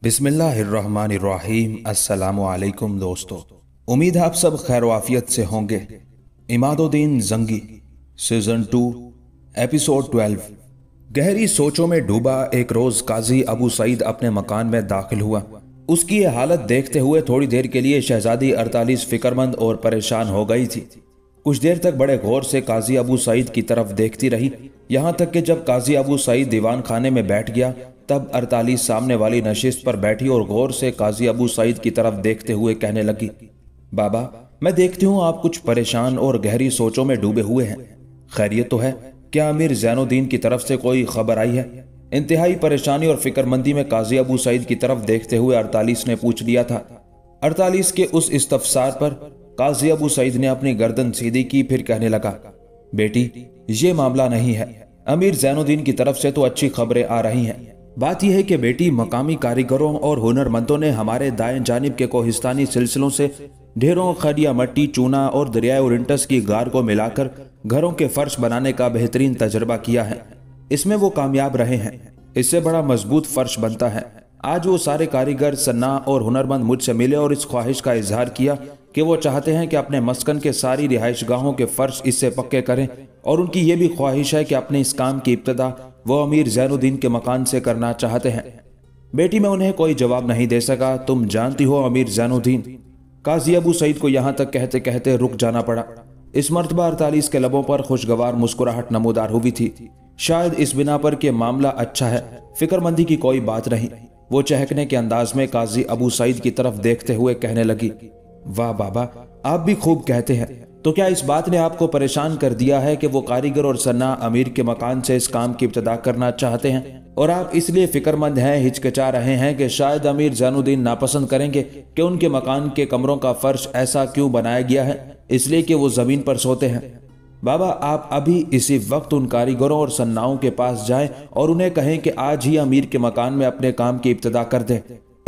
बिस्मिल्लाम अलैक्म दोस्तों उम्मीद है आप सब खैर वाफियत से होंगे Imaduddin Jangi season two episode twelve गहरी सोचों में डूबा एक रोज़ काजी अबू सईद अपने मकान में दाखिल हुआ उसकी ये हालत देखते हुए थोड़ी देर के लिए शहजादी अड़तालीस फिक्रमंद और परेशान हो गई थी कुछ देर तक बड़े गौर से काजी अबू सईद की तरफ देखती रही यहाँ तक कि जब काजी अबू सईद दीवान खाने में बैठ गया तब अड़तालीस सामने वाली नशिस्त पर बैठी और गौर से काजी अबू सईद की तरफ देखते हुए कहने लगी बाबा मैं देखती हूँ आप कुछ परेशान और गहरी सोचों में डूबे हुए हैं खैरियत तो है क्या अमीर जैनुद्दीन की तरफ से कोई खबर आई है इंतहाई परेशानी और फिक्रमंदी में काजी अबू सईद की तरफ देखते हुए अड़तालीस ने पूछ लिया था अड़तालीस के उस इस्तफसार पर काजी अबू सईद ने अपनी गर्दन सीधी की फिर कहने लगा बेटी ये मामला नहीं है अमीर जैनुद्दीन की तरफ से तो अच्छी खबरें आ रही हैं बात यह है कि बेटी मकामी कारीगरों और हुनरमंदों ने हमारे दाएं जानब के कोहिस्तानी सिलसिलों से ढेरों खड़िया मट्टी चूना और दरियाए ओरिंटस की गार को मिलाकर घरों के फर्श बनाने का बेहतरीन तजर्बा किया है इसमें वो कामयाब रहे हैं इससे बड़ा मजबूत फर्श बनता है आज वो सारे कारीगर सन्ना और हुनरमंद मुझसे मिले और इस ख्वाहिश का इजहार किया कि वो चाहते हैं कि अपने मस्कन के सारी रिहाइश गाहों के फर्श इससे पक्के करें और उनकी ये भी ख्वाहिश है कि अपने इस काम की इब्तदा वो अमीर जैनुद्दीन के मकान से करना चाहते हैं बेटी मैं उन्हें कोई जवाब नहीं दे सका तुम जानती हो अमीर जैनुद्दीन काजी अबू सईद को यहाँ तक कहते कहते रुक जाना पड़ा इस मरतबा अड़तालीस के लबों पर खुशगवार मुस्कुराहट नमोदार हुई थी शायद इस बिना पर के मामला अच्छा है फिक्रमंदी की कोई बात नहीं वो चहकने के अंदाज में काजी अबू सईद की तरफ देखते हुए कहने लगी वाह बाबा आप भी खूब कहते हैं तो क्या इस बात ने आपको परेशान कर दिया है कि वो कारीगर और सन्ना अमीर के मकान से इस काम की इब्तदा करना चाहते हैं और आप इसलिए फिक्रमंद हैं हिचकिचा रहे हैं कि शायद अमीर जैनुद्दीन नापसंद करेंगे कि उनके मकान के कमरों का फर्श ऐसा क्यों बनाया गया है इसलिए कि वो जमीन पर सोते हैं बाबा आप अभी इसी वक्त उन कारीगरों और सन्नाओं के पास जाएं और उन्हें कहें कि आज ही अमीर के मकान में अपने काम की इब्तदा कर दें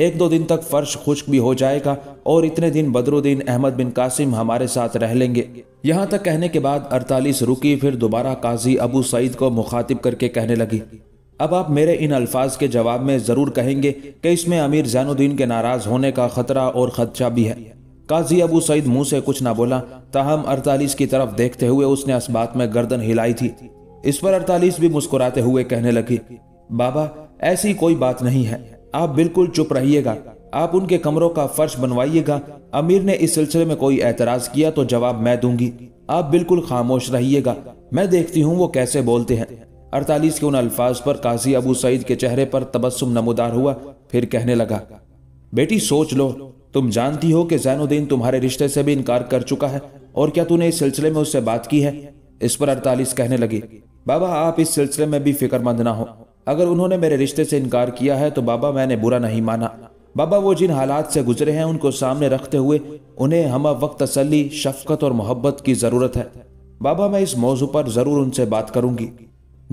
एक दो दिन तक फर्श खुश्क भी हो जाएगा और इतने दिन बदरुद्दीन अहमद बिन कासिम हमारे साथ रह लेंगे यहाँ तक कहने के बाद अड़तालीस रुकी फिर दोबारा काजी अबू सईद को मुखातिब करके कहने लगी अब आप मेरे इन अल्फाज के जवाब में ज़रूर कहेंगे कि इसमें अमीर जैनुद्दीन के नाराज़ होने का ख़तरा और ख़दशा भी है काजी अबू सईद मुंह से कुछ ना बोला ताहम अड़तालीस की तरफ देखते हुए उसने इस बात में गर्दन हिलाई थी इस पर अड़तालीस भी मुस्कुराते हुए कहने लगी बाबा ऐसी कोई बात नहीं है आप बिल्कुल चुप रहिएगा आप उनके कमरों का फर्श बनवाइएगा अमीर ने इस सिलसिले में कोई एतराज किया तो जवाब मैं दूंगी आप बिल्कुल खामोश रहिएगा मैं देखती हूँ वो कैसे बोलते हैं अड़तालीस के उन अल्फाज पर काजी अबू सईद के चेहरे पर तबस्सुम नमोदार हुआ फिर कहने लगा बेटी सोच लो तुम जानती हो कि जैनुद्दीन तुम्हारे रिश्ते से भी इनकार कर चुका है और क्या तूने इस सिलसिले में उससे बात की है इस पर अड़तालीस कहने लगी बाबा आप इस सिलसिले में भी फिक्रमंद ना हो अगर उन्होंने मेरे रिश्ते से इनकार किया है तो बाबा मैंने बुरा नहीं माना बाबा वो जिन हालात से गुजरे हैं उनको सामने रखते हुए उन्हें हम वक्त तसली शफकत और मोहब्बत की ज़रूरत है बाबा मैं इस मौजू पर ज़रूर उनसे बात करूंगी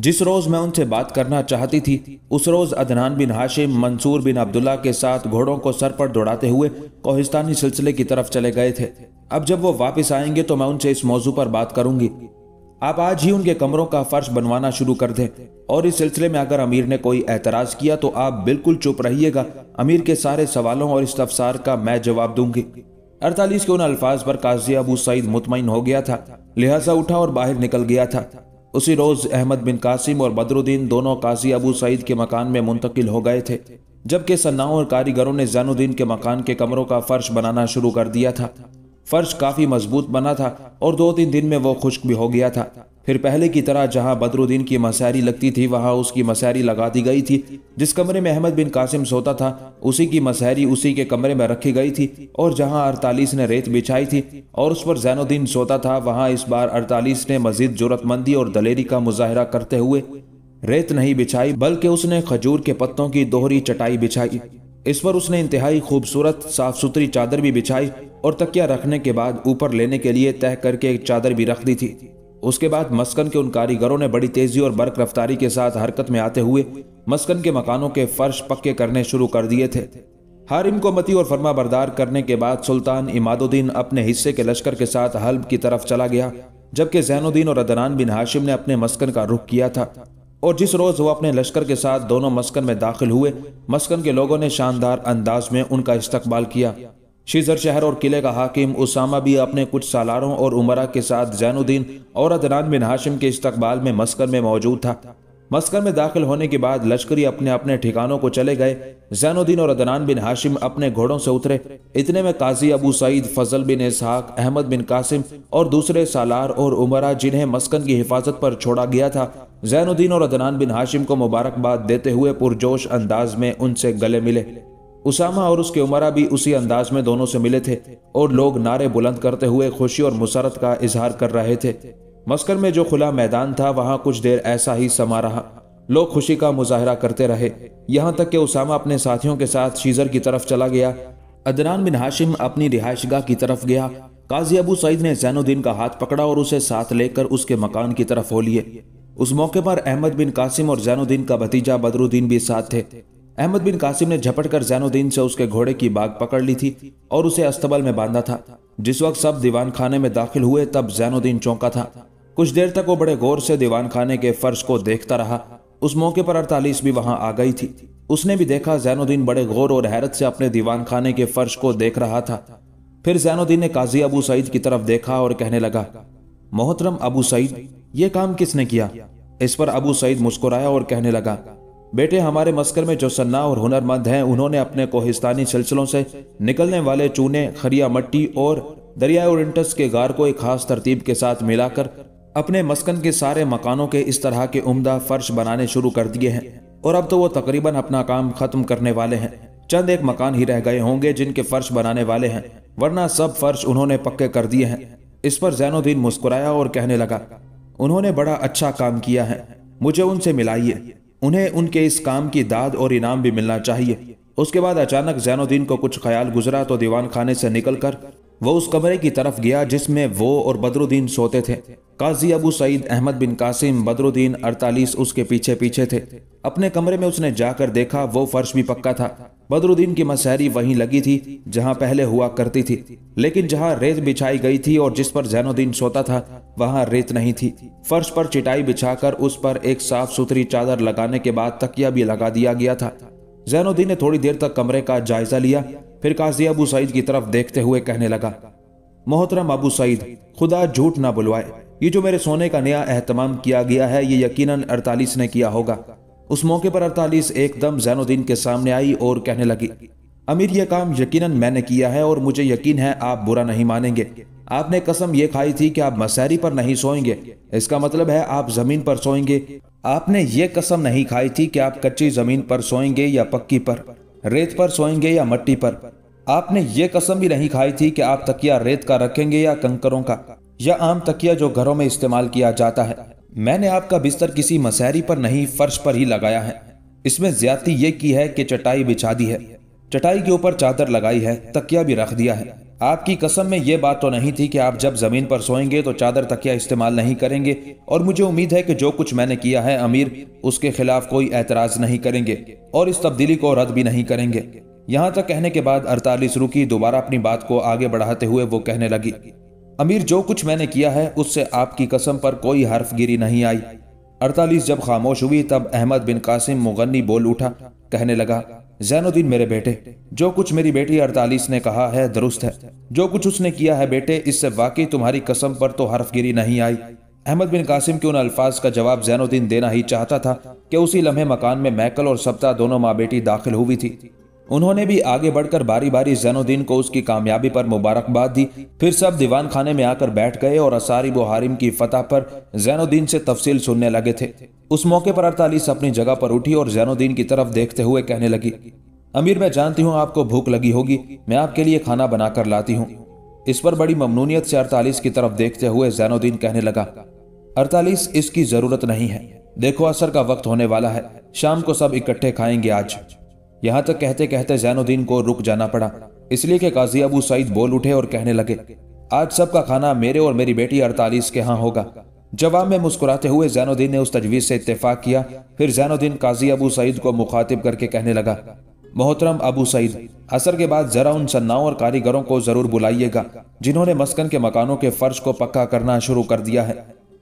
जिस रोज़ मैं उनसे बात करना चाहती थी उस रोज़ अदनान बिन हाशिम मंसूर बिन अब्दुल्ला के साथ घोड़ों को सर पर दौड़ाते हुए कोहिस्तानी सिलसिले की तरफ चले गए थे अब जब वो वापस आएंगे तो मैं उनसे इस मौजू पर बात करूंगी आप आज ही उनके कमरों का फर्श बनवाना शुरू कर दें और इस सिलसिले में अगर अमीर ने कोई एतराज़ किया तो आप बिल्कुल चुप रहिएगा अमीर के सारे सवालों और इस्तफसार का मैं जवाब दूंगी अड़तालीस के उन अल्फाज पर काजी अबू सईद मुतमिन हो गया था लिहाजा उठा और बाहर निकल गया था उसी रोज़ अहमद बिन कासिम और बदरुद्दीन दोनों काजी अबू सईद के मकान में मुंतकिल हो गए थे जबकि सन्नाओं और कारीगरों ने जैनुद्दीन के मकान के कमरों का फर्श बनाना शुरू कर दिया था फर्श काफ़ी मजबूत बना था और दो तीन दिन में वो खुश्क भी हो गया था फिर पहले की तरह जहां बदरुद्दीन की मसारी लगती थी वहां उसकी मसारी लगा दी गई थी जिस कमरे में अहमद बिन कासिम सोता था उसी की मसारी उसी के कमरे में रखी गई थी और जहां अड़तालीस ने रेत बिछाई थी और उस पर जैनुद्दीन सोता था वहां इस बार अड़तालीस ने मजीद जरूरतमंदी और दलेरी का मुजाहरा करते हुए रेत नहीं बिछाई बल्कि उसने खजूर के पत्तों की दोहरी चटाई बिछाई इस पर उसने इंतहाई खूबसूरत साफ सुथरी चादर भी बिछाई और तकिया रखने के बाद ऊपर लेने के लिए तय करके एक चादर भी रख दी थी उसके बाद मस्कन के उन कारीगरों ने बड़ी तेजी और बर्क रफ्तारी के साथ हरकत में आते हुए मस्कन के मकानों के फर्श पक्के करने शुरू कर दिए थे हारिम को मती और फर्मा बरदार करने के बाद सुल्तान इमादुद्दीन अपने हिस्से के लश्कर के साथ हल्ब की तरफ चला गया जबकि जैनुद्दीन और अदनान बिन हाशिम ने अपने मस्कन का रुख किया था और जिस रोज़ वो अपने लश्कर के साथ दोनों मस्कन में दाखिल हुए मस्कन के लोगों ने शानदार अंदाज में उनका इस्तकबाल किया शीजर शहर और किले का हाकिम उसामा भी अपने कुछ सालारों और उमरा के साथ जैनुद्दीन और अदनान बिन हाशिम के इस्तकबाल में मस्कर में मौजूद था मस्कर में दाखिल होने के बाद लश्करी अपने अपने ठिकानों को चले गए जैनुद्दीन और अदनान बिन हाशिम अपने घोड़ों से उतरे इतने में काजी अबू सईद फजल बिन इसहाक अहमद बिन कासिम और दूसरे सालार और उमरा जिन्हें मस्कन की हिफाजत पर छोड़ा गया था जैनुद्दीन और अदनान बिन हाशिम को मुबारकबाद देते हुए पुरजोश अंदाज में उनसे गले मिले उसामा और उसके उमरा भी उसी अंदाज में दोनों से मिले थे और लोग नारे बुलंद करते हुए खुशी और मुसरत का इजहार कर रहे थे मस्कर में जो खुला मैदान था वहां कुछ देर ऐसा ही समा रहा लोग खुशी का मुजाहरा करते रहे यहाँ तक कि उसामा अपने साथियों के साथ शीजर की तरफ चला गया अदनान बिन हाशिम अपनी रिहाइशगाह की तरफ गया काजी अबू सईद ने जैनुद्दीन का हाथ पकड़ा और उसे साथ लेकर उसके मकान की तरफ हो लिए उस मौके पर अहमद बिन कासिम और जैनुद्दीन का भतीजा बदरुद्दीन भी साथ थे अहमद बिन कासिम ने झपट कर जैनुद्दीन से उसके घोड़े की बाग पकड़ ली थी और उसे अस्तबल में बांधा था जिस वक्त सब दीवान खाने में दाखिल हुए तब जैनुद्दीन चौंका था कुछ देर तक वो बड़े गौर से दीवान खाने के फर्श को देखता रहा उस मौके पर अड़तालीस भी वहां आ गई थी उसने भी देखा जैनुद्दीन बड़े गौर और हैरत से अपने दीवान खाने के फर्श को देख रहा था फिर जैनुद्दीन ने काजी अबू सईद की तरफ देखा और कहने लगा मोहतरम अबू सईद ये काम किसने किया इस पर अबू सईद मुस्कुराया और कहने लगा बेटे हमारे मस्कर में जो सन्ना और हुनरमंद हैं उन्होंने अपने कोहिस्तानी सिलसिलों से निकलने वाले चूने खरिया मट्टी और दरिया ओरेंटस के गार को एक खास तरतीब के साथ मिलाकर अपने मस्कन के सारे मकानों के इस तरह के उम्दा फर्श बनाने शुरू कर दिए हैं और अब तो वो तकरीबन अपना काम ख़त्म करने वाले हैं चंद एक मकान ही रह गए होंगे जिनके फर्श बनाने वाले हैं वरना सब फर्श उन्होंने पक्के कर दिए हैं इस पर जैनोद्दीन मुस्कुराया और कहने लगा उन्होंने बड़ा अच्छा काम किया है मुझे उनसे मिलाइए उन्हें उनके इस काम की दाद और इनाम भी मिलना चाहिए उसके बाद अचानक जैनुद्दीन को कुछ ख्याल गुजरा तो दीवान खाने से निकलकर वो उस कमरे की तरफ गया जिसमें वो और बदरुद्दीन सोते थे काजी अबू सईद अहमद बिन कासिम बदरुद्दीन अड़तालीस उसके पीछे पीछे थे अपने कमरे में उसने जाकर देखा वो फर्श भी पक्का था बदरुद्दीन की मसहरी वहीं लगी थी जहां पहले हुआ करती थी लेकिन जहां रेत बिछाई गई थी और जिस पर जैनुद्दीन सोता था वहां रेत नहीं थी फर्श पर चिटाई बिछाकर उस पर एक साफ सुथरी चादर लगाने के बाद तकिया भी लगा दिया गया था जैनुद्दीन ने थोड़ी देर तक कमरे का जायजा लिया फिर काजी अबू सईद की तरफ देखते हुए कहने लगा मोहतरम अबू सईद खुदा झूठ ना बुलवाए ये जो मेरे सोने का नया एहतमाम किया गया है ये यकीनन अड़तालीस ने किया होगा उस मौके पर अड़तालीस एकदम जैनुद्दीन के सामने आई और कहने लगी अमीर यह काम यकीनन मैंने किया है और मुझे यकीन है आप बुरा नहीं मानेंगे आपने कसम ये खाई थी कि आप मसहरी पर नहीं सोएंगे इसका मतलब है आप जमीन पर सोएंगे आपने ये कसम नहीं खाई थी कि आप कच्ची जमीन पर सोएंगे या पक्की पर रेत पर सोएंगे या मट्टी पर आपने ये कसम भी नहीं खाई थी कि आप तकिया रेत का रखेंगे या कंकरों का या आम तकिया जो घरों में इस्तेमाल किया जाता है मैंने आपका बिस्तर किसी मसहरी पर नहीं फर्श पर ही लगाया है इसमें ज्यादा ये की है कि चटाई बिछा दी है चटाई के ऊपर चादर लगाई है तकिया भी रख दिया है आपकी कसम में यह बात तो नहीं थी कि आप जब जमीन पर सोएंगे तो चादर तकिया इस्तेमाल नहीं करेंगे और मुझे उम्मीद है कि जो कुछ मैंने किया है अमीर उसके खिलाफ कोई एतराज नहीं करेंगे और इस तब्दीली को रद्द भी नहीं करेंगे यहाँ तक कहने के बाद अड़तालीस रुकी दोबारा अपनी बात को आगे बढ़ाते हुए वो कहने लगी अमीर जो कुछ मैंने किया है उससे आपकी कसम पर कोई हर्फगिरी नहीं आई अड़तालीस जब खामोश हुई तब अहमद बिन कासिम मुगनी बोल उठा कहने लगा जैनुद्दीन मेरे बेटे जो कुछ मेरी बेटी अड़तालीस ने कहा है दुरुस्त है जो कुछ उसने किया है बेटे इससे वाकई तुम्हारी कसम पर तो हर्फ गिरी नहीं आई अहमद बिन कासिम के उन अल्फाज का जवाब जैनुद्दीन देना ही चाहता था कि उसी लम्हे मकान में मैकल और सप्ताह दोनों माँ बेटी दाखिल हुई थी उन्होंने भी आगे बढ़कर बारी बारी जैनुद्दीन को उसकी कामयाबी पर मुबारकबाद दी फिर सब दीवान खाने में आकर बैठ गए और असारी बुहारिम की फतह पर जैनुद्दीन से तफसील सुनने लगे थे उस मौके पर अड़तालीस अपनी जगह पर उठी और जैनुद्दीन की तरफ देखते हुए कहने लगी अमीर मैं जानती हूँ आपको भूख लगी होगी मैं आपके लिए खाना बनाकर लाती हूँ इस पर बड़ी ममनूनियत से अड़तालीस की तरफ देखते हुए जैनुद्दीन कहने लगा अड़तालीस इसकी जरूरत नहीं है देखो असर का वक्त होने वाला है शाम को सब इकट्ठे खाएंगे आज यहाँ तक कहते कहते जैनुद्दीन को रुक जाना पड़ा इसलिए कि काजी अबू सईद बोल उठे और कहने लगे आज सबका खाना मेरे और मेरी बेटी अड़तालीस के यहाँ होगा जवाब में मुस्कुराते हुए जैनुद्दीन ने उस तजवीज़ से इतफाक किया फिर जैनुद्दीन काजी अबू सईद को मुखातिब करके कहने लगा मोहतरम अबू सईद असर के बाद जरा उन सन्नाओं और कारीगरों को जरूर बुलाइएगा जिन्होंने मस्कन के मकानों के फर्श को पक्का करना शुरू कर दिया है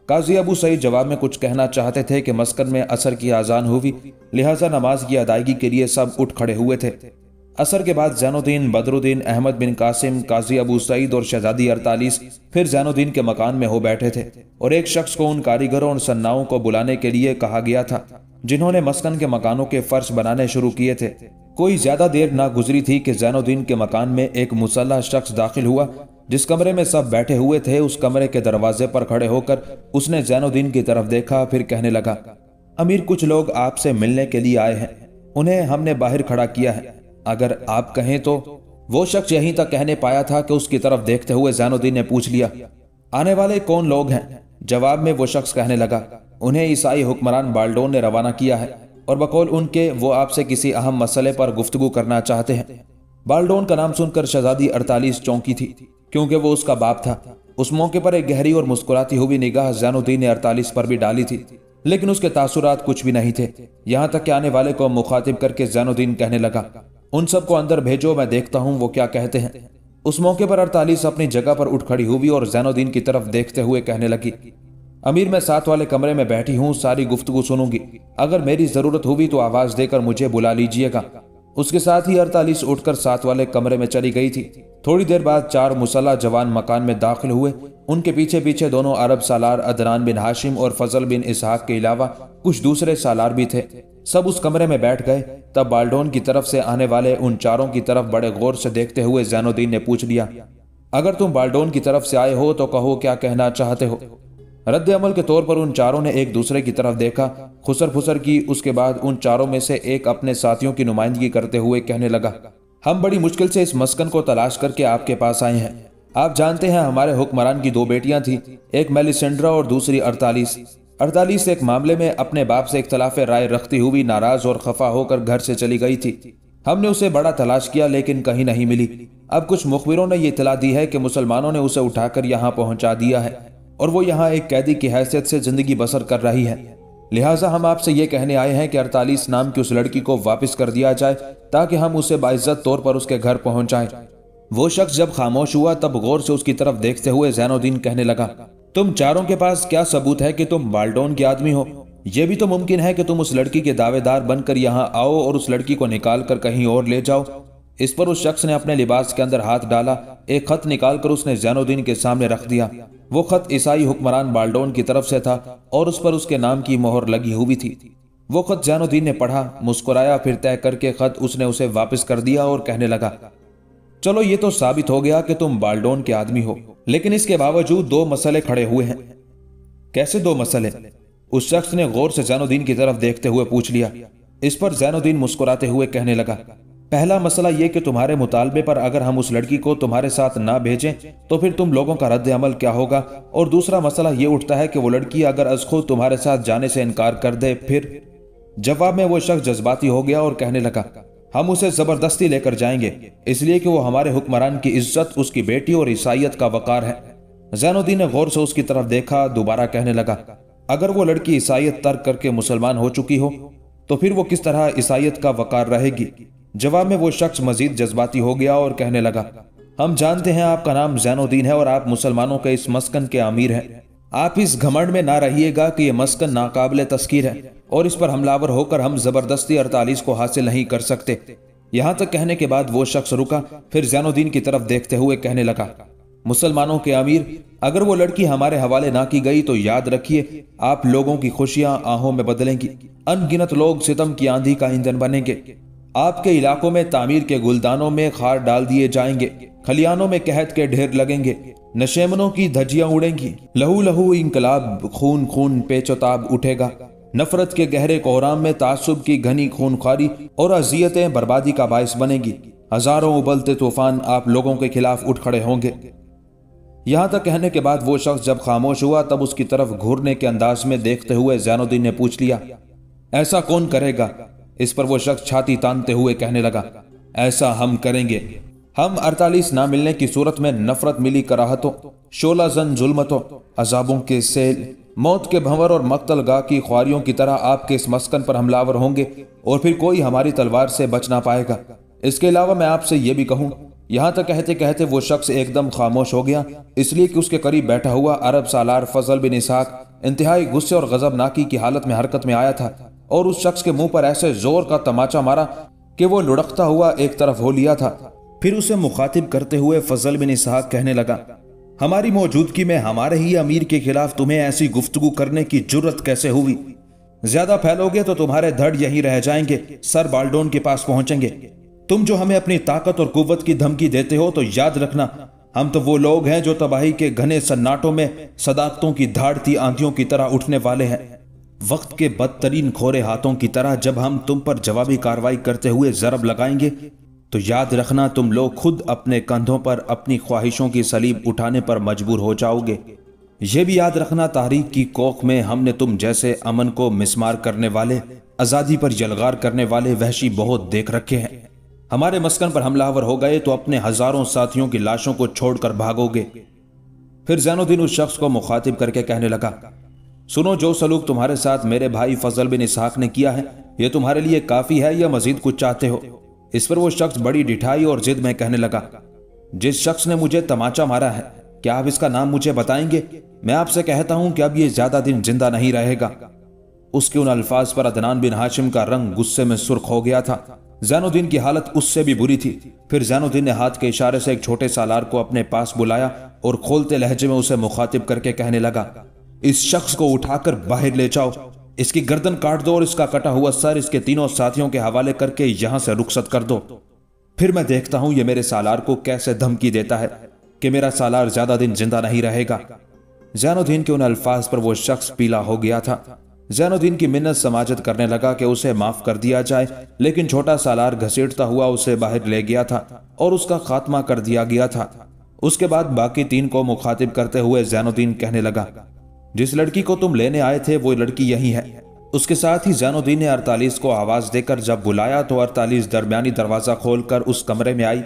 काजी अबू सईद जवाब में कुछ कहना चाहते थे कि मस्कन में असर की आज़ान हुई लिहाजा नमाज की अदायगी के लिए सब उठ खड़े हुए थे असर के बाद जैनुद्दीन बदरुद्दीन अहमद बिन कासिम काजी अबू सईद और शहजादी अड़तालीस फिर जैनुद्दीन के मकान में हो बैठे थे और एक शख्स को उन कारीगरों और सन्नाओं को बुलाने के लिए कहा गया था जिन्होंने मस्कन के मकानों के फर्श बनाने शुरू किए थे कोई ज्यादा देर ना गुजरी थी कि जैनुद्दीन के मकान में एक मुसल्ला शख्स दाखिल हुआ जिस कमरे में सब बैठे हुए थे उस कमरे के दरवाजे पर खड़े होकर उसने जैनुद्दीन की तरफ देखा फिर कहने लगा अमीर कुछ लोग आपसे मिलने के लिए आए हैं उन्हें हमने बाहर खड़ा किया है अगर आप कहें तो वो शख्स यहीं तक कहने पाया था कि उसकी तरफ देखते हुए जैनुद्दीन ने पूछ लिया आने वाले कौन लोग हैं जवाब में वो शख्स कहने लगा उन्हें ईसाई हुक्मरान बाल्डोन ने रवाना किया है और बकौल उनके वो आपसे किसी अहम मसले पर गुफ्तगु करना चाहते हैं बाल्डोन का नाम सुनकर शहजादी अड़तालीस चौंकी थी क्योंकि वो उसका बाप था उस मौके पर एक गहरी और मुस्कुराती हुई निगाह जैनुद्दीन ने अड़तालीस पर भी डाली थी लेकिन उसके तासुरात कुछ भी नहीं थे यहाँ तक कि आने वाले को मुखातिब करके जैनुद्दीन कहने लगा उन सबको अंदर भेजो मैं देखता हूँ वो क्या कहते हैं उस मौके पर अड़तालीस अपनी जगह पर उठ खड़ी हुई और जैनुद्दीन की तरफ देखते हुए कहने लगी अमीर मैं साथ वाले कमरे में बैठी हूँ सारी गुफ्तगु सुनूंगी अगर मेरी जरूरत हुई तो आवाज देकर मुझे बुला लीजिएगा उसके साथ ही अड़तालीस उठकर साथ वाले कमरे में चली गई थी थोड़ी देर बाद चार मुसल्ला जवान मकान में दाखिल हुए उनके पीछे पीछे दोनों अरब सालार अदनान बिन हाशिम और फजल बिन इसहाक के अलावा कुछ दूसरे सालार भी थे सब उस कमरे में बैठ गए तब बाल्डोन की तरफ से आने वाले उन चारों की तरफ बड़े गौर से देखते हुए जैनुद्दीन ने पूछ लिया अगर तुम बाल्डोन की तरफ से आए हो तो कहो क्या कहना चाहते हो रद्द अमल के तौर पर उन चारों ने एक दूसरे की तरफ देखा खुसर फुसर की उसके बाद उन चारों में से एक अपने साथियों की नुमाइंदगी करते हुए कहने लगा हम बड़ी मुश्किल से इस मस्कन को तलाश करके आपके पास आए हैं आप जानते हैं हमारे हुक्मरान की दो बेटियां थी एक मेलिसेंड्रा और दूसरी अड़तालीस अड़तालीस एक मामले में अपने बाप से इख्तलाफ राय रखती हुई नाराज और खफा होकर घर से चली गई थी हमने उसे बड़ा तलाश किया लेकिन कहीं नहीं मिली अब कुछ मुखबिरों ने ये इतला दी है कि मुसलमानों ने उसे उठाकर यहाँ पहुंचा दिया है और वो यहाँ एक कैदी की हैसियत से जिंदगी बसर कर रही है लिहाजा हम आपसे ये कहने आए हैं कि अड़तालीस नाम की उस लड़की को वापस कर दिया जाए ताकि हम उसे बाइज्जत तौर पर उसके घर पहुंचाएं। वो शख्स जब खामोश हुआ तब गौर से उसकी तरफ देखते हुए जैनुद्दीन कहने लगा तुम चारों के पास क्या सबूत है कि तुम बाल्टोन के आदमी हो यह भी तो मुमकिन है कि तुम उस लड़की के दावेदार बनकर यहाँ आओ और उस लड़की को निकाल कर कहीं और ले जाओ इस पर उस शख्स ने अपने लिबास के अंदर हाथ डाला एक खत निकालकर उसने जैनुद्दीन के सामने रख दिया वो खत ईसाई हुक्मरान बाल्डोन की तरफ से था और उस पर उसके नाम की मोहर लगी हुई थी वो खत जैनुद्दीन ने पढ़ा मुस्कुराया फिर तय करके खत उसने उसे वापस कर दिया और कहने लगा चलो ये तो साबित हो गया कि तुम बाल्डोन के आदमी हो लेकिन इसके बावजूद दो मसले खड़े हुए हैं कैसे दो मसले उस शख्स ने गौर से जैनुद्दीन की तरफ देखते हुए पूछ लिया इस पर जैनुद्दीन मुस्कुराते हुए कहने लगा पहला मसला ये कि तुम्हारे मुतालबे पर अगर हम उस लड़की को तुम्हारे साथ ना भेजें तो फिर तुम लोगों का रद्द अमल क्या होगा और दूसरा मसला ये उठता है कि वो लड़की अगर अजखो तुम्हारे साथ जाने से इनकार कर दे फिर जवाब में वो शख्स जज्बाती हो गया और कहने लगा हम उसे ज़बरदस्ती लेकर जाएंगे इसलिए कि वो हमारे हुक्मरान की इज्जत उसकी बेटी और ईसाइत का वकार है जैनुद्दीन ने गौर से उसकी तरफ देखा दोबारा कहने लगा अगर वो लड़की ईसाइत तर्क करके मुसलमान हो चुकी हो तो फिर वो किस तरह ईसाइत का वकार रहेगी जवाब में वो शख्स मजीद जज्बाती हो गया और कहने लगा हम जानते हैं आपका नाम जैनुद्दीन है और आप मुसलमानों के इस मस्कन के अमीर हैं आप इस घमंड में ना रहिएगा कि यह मस्कन नाकाबले तस्कीर है और इस पर हमलावर होकर हम जबरदस्ती अड़तालीस को हासिल नहीं कर सकते यहाँ तक कहने के बाद वो शख्स रुका फिर जैनुद्दीन की तरफ देखते हुए कहने लगा मुसलमानों के अमीर अगर वो लड़की हमारे हवाले ना की गई तो याद रखिए आप लोगों की खुशियां आहों में बदलेंगी अनगिनत लोग सितम की आंधी का ईंधन बनेंगे आपके इलाकों में तामीर के गुलदानों में खार डाल दिए जाएंगे खलियानों में कहत के ढेर लगेंगे नशेमनों की धज्जियां उड़ेंगी लहू लहू इनकलाब खून खून पेचोताब उठेगा नफरत के गहरे कोहराम में तासुब की घनी खूनखारी और अजियतें बर्बादी का बायस बनेगी हजारों उबलते तूफान आप लोगों के खिलाफ उठ खड़े होंगे यहां तक कहने के बाद वो शख्स जब खामोश हुआ तब उसकी तरफ घूरने के अंदाज में देखते हुए जैनुद्दीन ने पूछ लिया ऐसा कौन करेगा इस पर वो शख्स छाती तानते हुए कहने लगा ऐसा हम करेंगे हम 48 ना मिलने की सूरत में नफरत मिली कराहतों शोला जन जुलमतों अजाबों के सेल मौत के भंवर और मक्तल गाह की ख्वारियों की तरह आपके इस मस्कन पर हमलावर होंगे और फिर कोई हमारी तलवार से बच ना पाएगा इसके अलावा मैं आपसे ये भी कहूँ यहाँ तक कहते कहते वो शख्स एकदम खामोश हो गया इसलिए कि उसके करीब बैठा हुआ अरब सालार फजल बिन इसहाक इंतहाई गुस्से और गजबनाकी की हालत में हरकत में आया था और उस शख्स के मुंह पर ऐसे जोर का तमाचा मारा कि वो लुढ़कता हुआ एक तरफ हो लिया था फिर उसे मुखातिब करते हुए फजल बिन इसहाक कहने लगा हमारी मौजूदगी में हमारे ही अमीर के खिलाफ तुम्हें ऐसी गुफ्तगु करने की जुर्रत कैसे हुई ज्यादा फैलोगे तो तुम्हारे धड़ यहीं रह जाएंगे सर बाल्डोन के पास पहुंचेंगे तुम जो हमें अपनी ताकत और कुवत की धमकी देते हो तो याद रखना हम तो वो लोग हैं जो तबाही के घने सन्नाटों में सदाकतों की धाड़ती आंधियों की तरह उठने वाले हैं वक्त के बदतरीन खोरे हाथों की तरह जब हम तुम पर जवाबी कार्रवाई करते हुए ज़रब लगाएंगे तो याद रखना तुम लोग खुद अपने कंधों पर अपनी ख्वाहिशों की सलीब उठाने पर मजबूर हो जाओगे ये भी याद रखना तारीख की कोख में हमने तुम जैसे अमन को मिसमार करने वाले आज़ादी पर जलगार करने वाले वहशी बहुत देख रखे हैं हमारे मस्कन पर हमलावर हो गए तो अपने हज़ारों साथियों की लाशों को छोड़कर भागोगे फिर जैनुद्दीन उस शख्स को मुखातिब करके कहने लगा सुनो जो सलूक तुम्हारे साथ मेरे भाई फजल बिन इसहाक ने किया है ये तुम्हारे लिए काफी है या मजीद कुछ चाहते हो इस पर वो शख्स बड़ी डिठाई और जिद में कहने लगा जिस शख्स ने मुझे तमाचा मारा है क्या आप इसका नाम मुझे बताएंगे मैं आपसे कहता हूं कि अब ये ज्यादा दिन जिंदा नहीं रहेगा उसके उन अल्फाज पर अदनान बिन हाशिम का रंग गुस्से में सुर्ख हो गया था जैनुद्दीन की हालत उससे भी बुरी थी फिर जैनुद्दीन ने हाथ के इशारे से एक छोटे सालार को अपने पास बुलाया और खोलते लहजे में उसे मुखातिब करके कहने लगा इस शख्स को उठाकर बाहर ले जाओ इसकी गर्दन काट दो और इसका कटा हुआ सर इसके तीनों साथियों के हवाले करके यहां से रुखसत कर दो फिर मैं देखता हूं यह मेरे सालार को कैसे धमकी देता है कि मेरा सालार ज्यादा दिन जिंदा नहीं रहेगा जैनुद्दीन के उन अल्फाज पर वो शख्स पीला हो गया था जैनुद्दीन की मिन्नत समाजत करने लगा कि उसे माफ कर दिया जाए लेकिन छोटा सालार घसीटता हुआ उसे बाहर ले गया था और उसका खात्मा कर दिया गया था उसके बाद बाकी तीन को मुखातिब करते हुए जैनुद्दीन कहने लगा जिस लड़की को तुम लेने आए थे वो लड़की यही है उसके साथ ही जैनुद्दीन ने अड़तालीस को आवाज देकर जब बुलाया तो अड़तालीस दरमियानी दरवाजा खोलकर उस कमरे में आई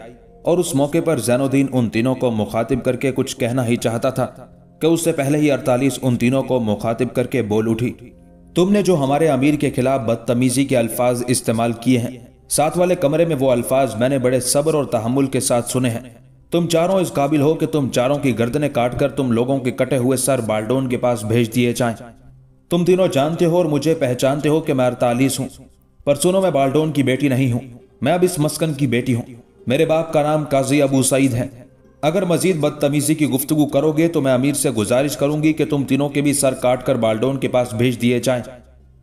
और उस मौके पर जैनुद्दीन उन तीनों को मुखातिब करके कुछ कहना ही चाहता था कि उससे पहले ही अड़तालीस उन तीनों को मुखातिब करके बोल उठी तुमने जो हमारे अमीर के खिलाफ बदतमीजी के अल्फाज इस्तेमाल किए हैं साथ वाले कमरे में वो अल्फाज मैंने बड़े सब्र और तहमुल के साथ सुने हैं तुम चारों इस काबिल हो कि तुम चारों की गर्दनें काटकर तुम लोगों के कटे हुए सर बाल्डोन के पास भेज दिए जाए तुम तीनों जानते हो और मुझे पहचानते हो कि मैं अड़तालीस हूँ पर सुनो मैं बाल्डोन की बेटी नहीं हूं मैं अब इस मस्कन की बेटी हूँ मेरे बाप का नाम काजी अबू सईद है अगर मजीद बदतमीजी की गुफ्तु करोगे तो मैं अमीर से गुजारिश करूंगी कि तुम तीनों के भी सर काट कर बाल्डोन के पास भेज दिए जाए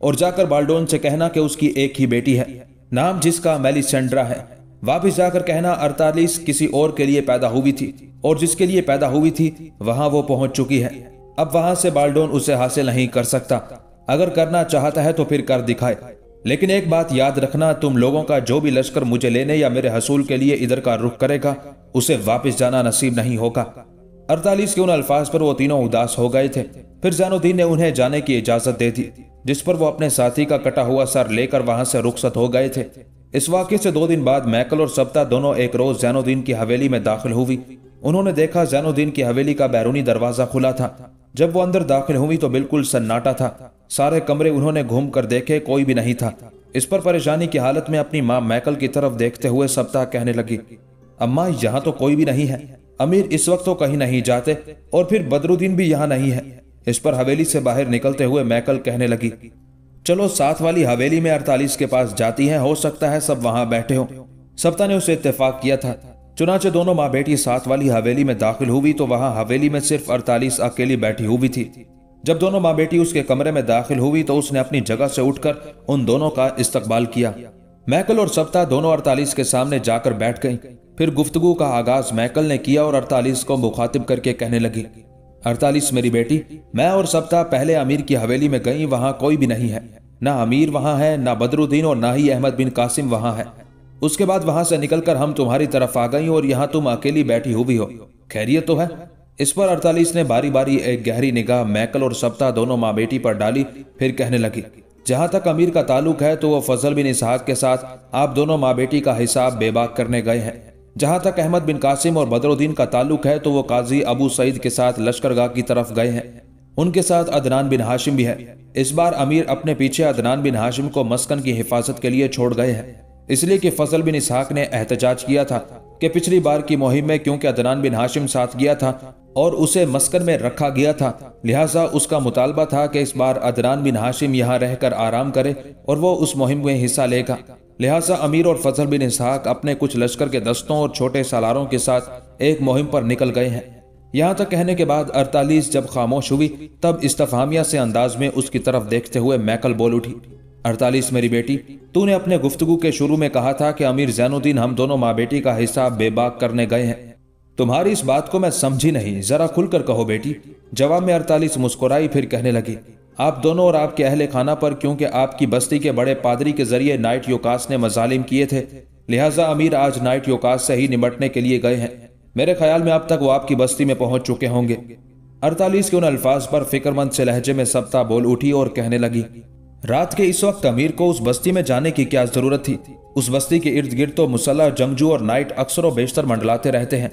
और जाकर बाल्डोन से कहना कि उसकी एक ही बेटी है नाम जिसका मेलिसेंड्रा है वापस जाकर कहना अड़तालीस किसी और के लिए पैदा हुई थी और जिसके लिए पैदा हुई थी वहां वो पहुंच चुकी है अब वहां से बाल्डोन उसे हासिल नहीं कर सकता अगर करना चाहता है तो फिर कर दिखाए लेकिन एक बात याद रखना तुम लोगों का जो भी लश्कर मुझे लेने या मेरे हसूल के लिए इधर का रुख करेगा उसे वापस जाना नसीब नहीं होगा अड़तालीस के उन अल्फाज पर वो तीनों उदास हो गए थे फिर जैनुद्दीन ने उन्हें जाने की इजाजत दे दी जिस पर वो अपने साथी का कटा हुआ सर लेकर वहां से रुखसत हो गए थे इस वाक्य से दो दिन बाद मैकल और सप्ता दोनों एक रोज जैनुद्दीन की हवेली में दाखिल हुई उन्होंने देखा जैनुद्दीन की हवेली का बैरूनी दरवाजा खुला था जब वो अंदर दाखिल हुई तो बिल्कुल सन्नाटा था सारे कमरे उन्होंने घूम कर देखे कोई भी नहीं था इस पर परेशानी की हालत में अपनी माँ मैकल की तरफ देखते हुए सप्ताह कहने लगी अम्मा यहाँ तो कोई भी नहीं है अमीर इस वक्त तो कहीं नहीं जाते और फिर बदरुद्दीन भी यहाँ नहीं है इस पर हवेली से बाहर निकलते हुए मैकल कहने लगी चलो साथ वाली हवेली में अड़तालीस के पास जाती है हो सकता है सब वहां बैठे हो सप्ता ने उसे इत्तेफाक किया था चुनाचे दोनों माँ बेटी साथ वाली हवेली में दाखिल हुई तो वहां हवेली में सिर्फ अड़तालीस अकेली बैठी हुई थी जब दोनों माँ बेटी उसके कमरे में दाखिल हुई तो उसने अपनी जगह से उठकर उन दोनों का इस्तकबाल किया मैकल और सप्ता दोनों अड़तालीस के सामने जाकर बैठ गई फिर गुफ्तगु का आगाज मैकल ने किया और अड़तालीस को मुखातिब करके कहने लगी अड़तालीस मेरी बेटी मैं और सप्ताह पहले अमीर की हवेली में गई वहां कोई भी नहीं है ना अमीर वहां है ना बदरुद्दीन और ना ही अहमद बिन कासिम वहां है उसके बाद वहां से निकलकर हम तुम्हारी तरफ आ गई और यहाँ तुम अकेली बैठी हुई हो खैरियत तो है इस पर अड़तालीस ने बारी बारी एक गहरी निगाह मैकल और सप्ताह दोनों माँ बेटी पर डाली फिर कहने लगी जहां तक अमीर का ताल्लुक है तो वो फजल बिन इसहाक के साथ आप दोनों माँ बेटी का हिसाब बेबाक करने गए हैं जहां तक अहमद बिन कासिम और बदरुद्दीन का ताल्लुक है तो वो काजी अबू सईद के साथ लश्करगाह की तरफ गए हैं उनके साथ अदनान बिन हाशिम भी है इस बार अमीर अपने पीछे अदनान बिन हाशिम को मस्कन की हिफाजत के लिए छोड़ गए हैं इसलिए कि फजल बिन इसहाक ने एहतजाज किया था कि पिछली बार की मुहिम में क्योंकि अदनान बिन हाशिम साथ गया था और उसे मस्कन में रखा गया था लिहाजा उसका मुतालबा था कि इस बार अदनान बिन हाशिम यहाँ रहकर आराम करे और वो उस मुहिम में हिस्सा लेगा लिहाजा अमीर और फजल बिन इसहाक अपने कुछ लश्कर के दस्तों और छोटे सालारों के साथ एक मुहिम पर निकल गए हैं यहाँ तक कहने के बाद अड़तालीस जब खामोश हुई तब इस्तफामिया से अंदाज में उसकी तरफ देखते हुए मैकल बोल उठी अड़तालीस मेरी बेटी तूने अपने गुफ्तगु के शुरू में कहा था कि अमीर जैनुद्दीन हम दोनों माँ बेटी का हिसाब बेबाक करने गए हैं तुम्हारी इस बात को मैं समझी नहीं जरा खुलकर कहो बेटी जवाब में अड़तालीस मुस्कुराई फिर कहने लगी आप दोनों और आपके अहल खाना पर क्योंकि आपकी बस्ती के बड़े पादरी के जरिए नाइट योकास ने मजालिम किए थे लिहाजा अमीर आज नाइट योकास से ही निमटने के लिए गए हैं मेरे ख्याल में अब तक वो आपकी बस्ती में पहुंच चुके होंगे अड़तालीस के उन अल्फाज पर फिक्रमंद से लहजे में सप्ताह बोल उठी और कहने लगी रात के इस वक्त अमीर को उस बस्ती में जाने की क्या जरूरत थी उस बस्ती के इर्द गिर्द तो मुसल्ला जंगजू और नाइट अक्सरों बेशतर मंडलाते रहते हैं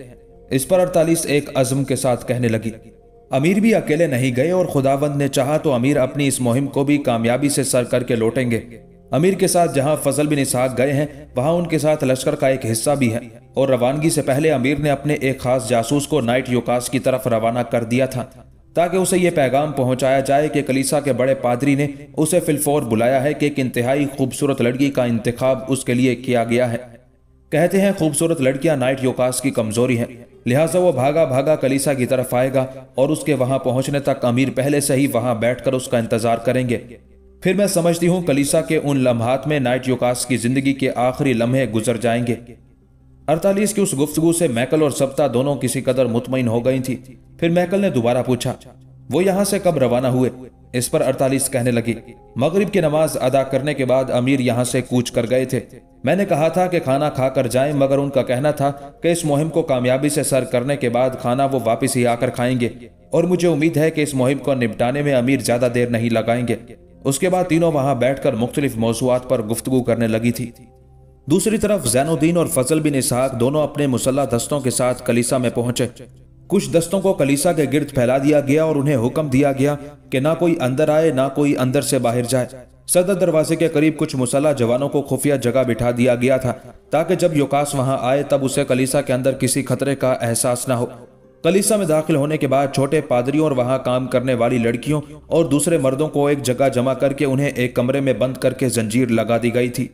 इस पर अड़तालीस एक अजम के साथ कहने लगी अमीर भी अकेले नहीं गए और खुदावंद ने चाहा तो अमीर अपनी इस मुहिम को भी कामयाबी से सर करके लौटेंगे अमीर के साथ जहां फजल बिन इसहाक गए हैं वहां उनके साथ लश्कर का एक हिस्सा भी है और रवानगी से पहले अमीर ने अपने एक खास जासूस को नाइट योकास की तरफ रवाना कर दिया था ताकि उसे यह पैगाम पहुंचाया जाए कि कलीसा के बड़े पादरी ने उसे फिलफोर बुलाया है कि एक इंतहाई खूबसूरत लड़की का इंतखब उसके लिए किया गया है कहते हैं खूबसूरत लड़कियां नाइट योकास की कमजोरी हैं लिहाजा वो भागा भागा कलीसा की तरफ आएगा और उसके वहां पहुंचने तक अमीर पहले से ही वहां बैठकर उसका इंतजार करेंगे फिर मैं समझती हूँ कलीसा के उन लम्हात में नाइट योकास की जिंदगी के आखिरी लम्हे गुजर जाएंगे अड़तालीस की उस गुफ्तगु से मैकल और सप्ता दोनों किसी कदर मुतमिन हो गई थी फिर मैकल ने दोबारा पूछा वो यहाँ से कब रवाना हुए इस पर अड़तालीस कहने लगी मगरब की नमाज अदा करने के बाद अमीर यहाँ से कूच कर गए थे मैंने कहा था कि खाना खाकर जाएं मगर उनका कहना था कि इस मुहिम को कामयाबी से सर करने के बाद खाना वो वापस ही आकर खाएंगे और मुझे उम्मीद है कि इस मुहिम को निपटाने में अमीर ज़्यादा देर नहीं लगाएंगे उसके बाद तीनों वहां बैठकर मुख्तलिफ मौजूद पर गुफ्तु करने लगी थी दूसरी तरफ जैनुद्दीन और फजल बिन इसहाक दोनों अपने मुसल्ला दस्तों के साथ कलीसा में पहुंचे कुछ दस्तों को कलीसा के गिर्द फैला दिया गया और उन्हें हुक्म दिया गया कि ना कोई अंदर आए ना कोई अंदर से बाहर जाए सदर दरवाजे के करीब कुछ मुसल्ला जवानों को खुफिया जगह बिठा दिया गया था ताकि जब योकास वहां आए तब उसे कलीसा के अंदर किसी खतरे का एहसास ना हो कलीसा में दाखिल होने के बाद छोटे पादरियों और वहां काम करने वाली लड़कियों और दूसरे मर्दों को एक जगह जमा करके उन्हें एक कमरे में बंद करके जंजीर लगा दी गई थी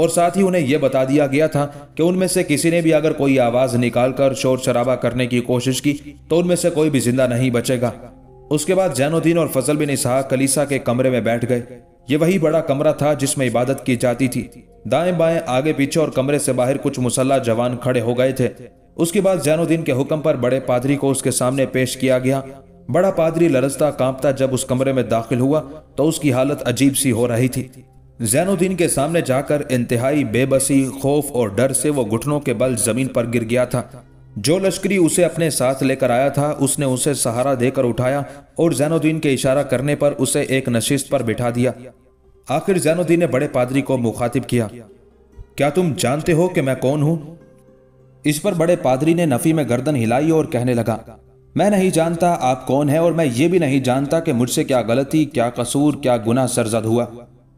और साथ ही उन्हें यह बता दिया गया था कि उनमें से किसी ने भी अगर कोई आवाज निकालकर शोर शराबा करने की कोशिश की तो उनमें से कोई भी जिंदा नहीं बचेगा उसके बाद जैनुद्दीन और फजल बिन इसहा कलीसा के कमरे में बैठ गए ये वही बड़ा कमरा था जिसमें इबादत की जाती थी दाएं बाएं आगे पीछे और कमरे से बाहर कुछ मुसल्ला जवान खड़े हो गए थे उसके बाद जैनुद्दीन के हुक्म पर बड़े पादरी को उसके सामने पेश किया गया बड़ा पादरी लरजता कांपता जब उस कमरे में दाखिल हुआ तो उसकी हालत अजीब सी हो रही थी जैनुद्दीन के सामने जाकर इंतहाई बेबसी खौफ और डर से वो घुटनों के बल जमीन पर गिर गया था जो लश्करी उसे अपने साथ लेकर आया था उसने उसे सहारा देकर उठाया और जैनुद्दीन के इशारा करने पर उसे एक नशिस्त पर बिठा दिया आखिर जैनुद्दीन ने बड़े पादरी को मुखातिब किया क्या तुम जानते हो कि मैं कौन हूं इस पर बड़े पादरी ने नफी में गर्दन हिलाई और कहने लगा मैं नहीं जानता आप कौन है और मैं ये भी नहीं जानता कि मुझसे क्या गलती क्या कसूर क्या गुना सरजद हुआ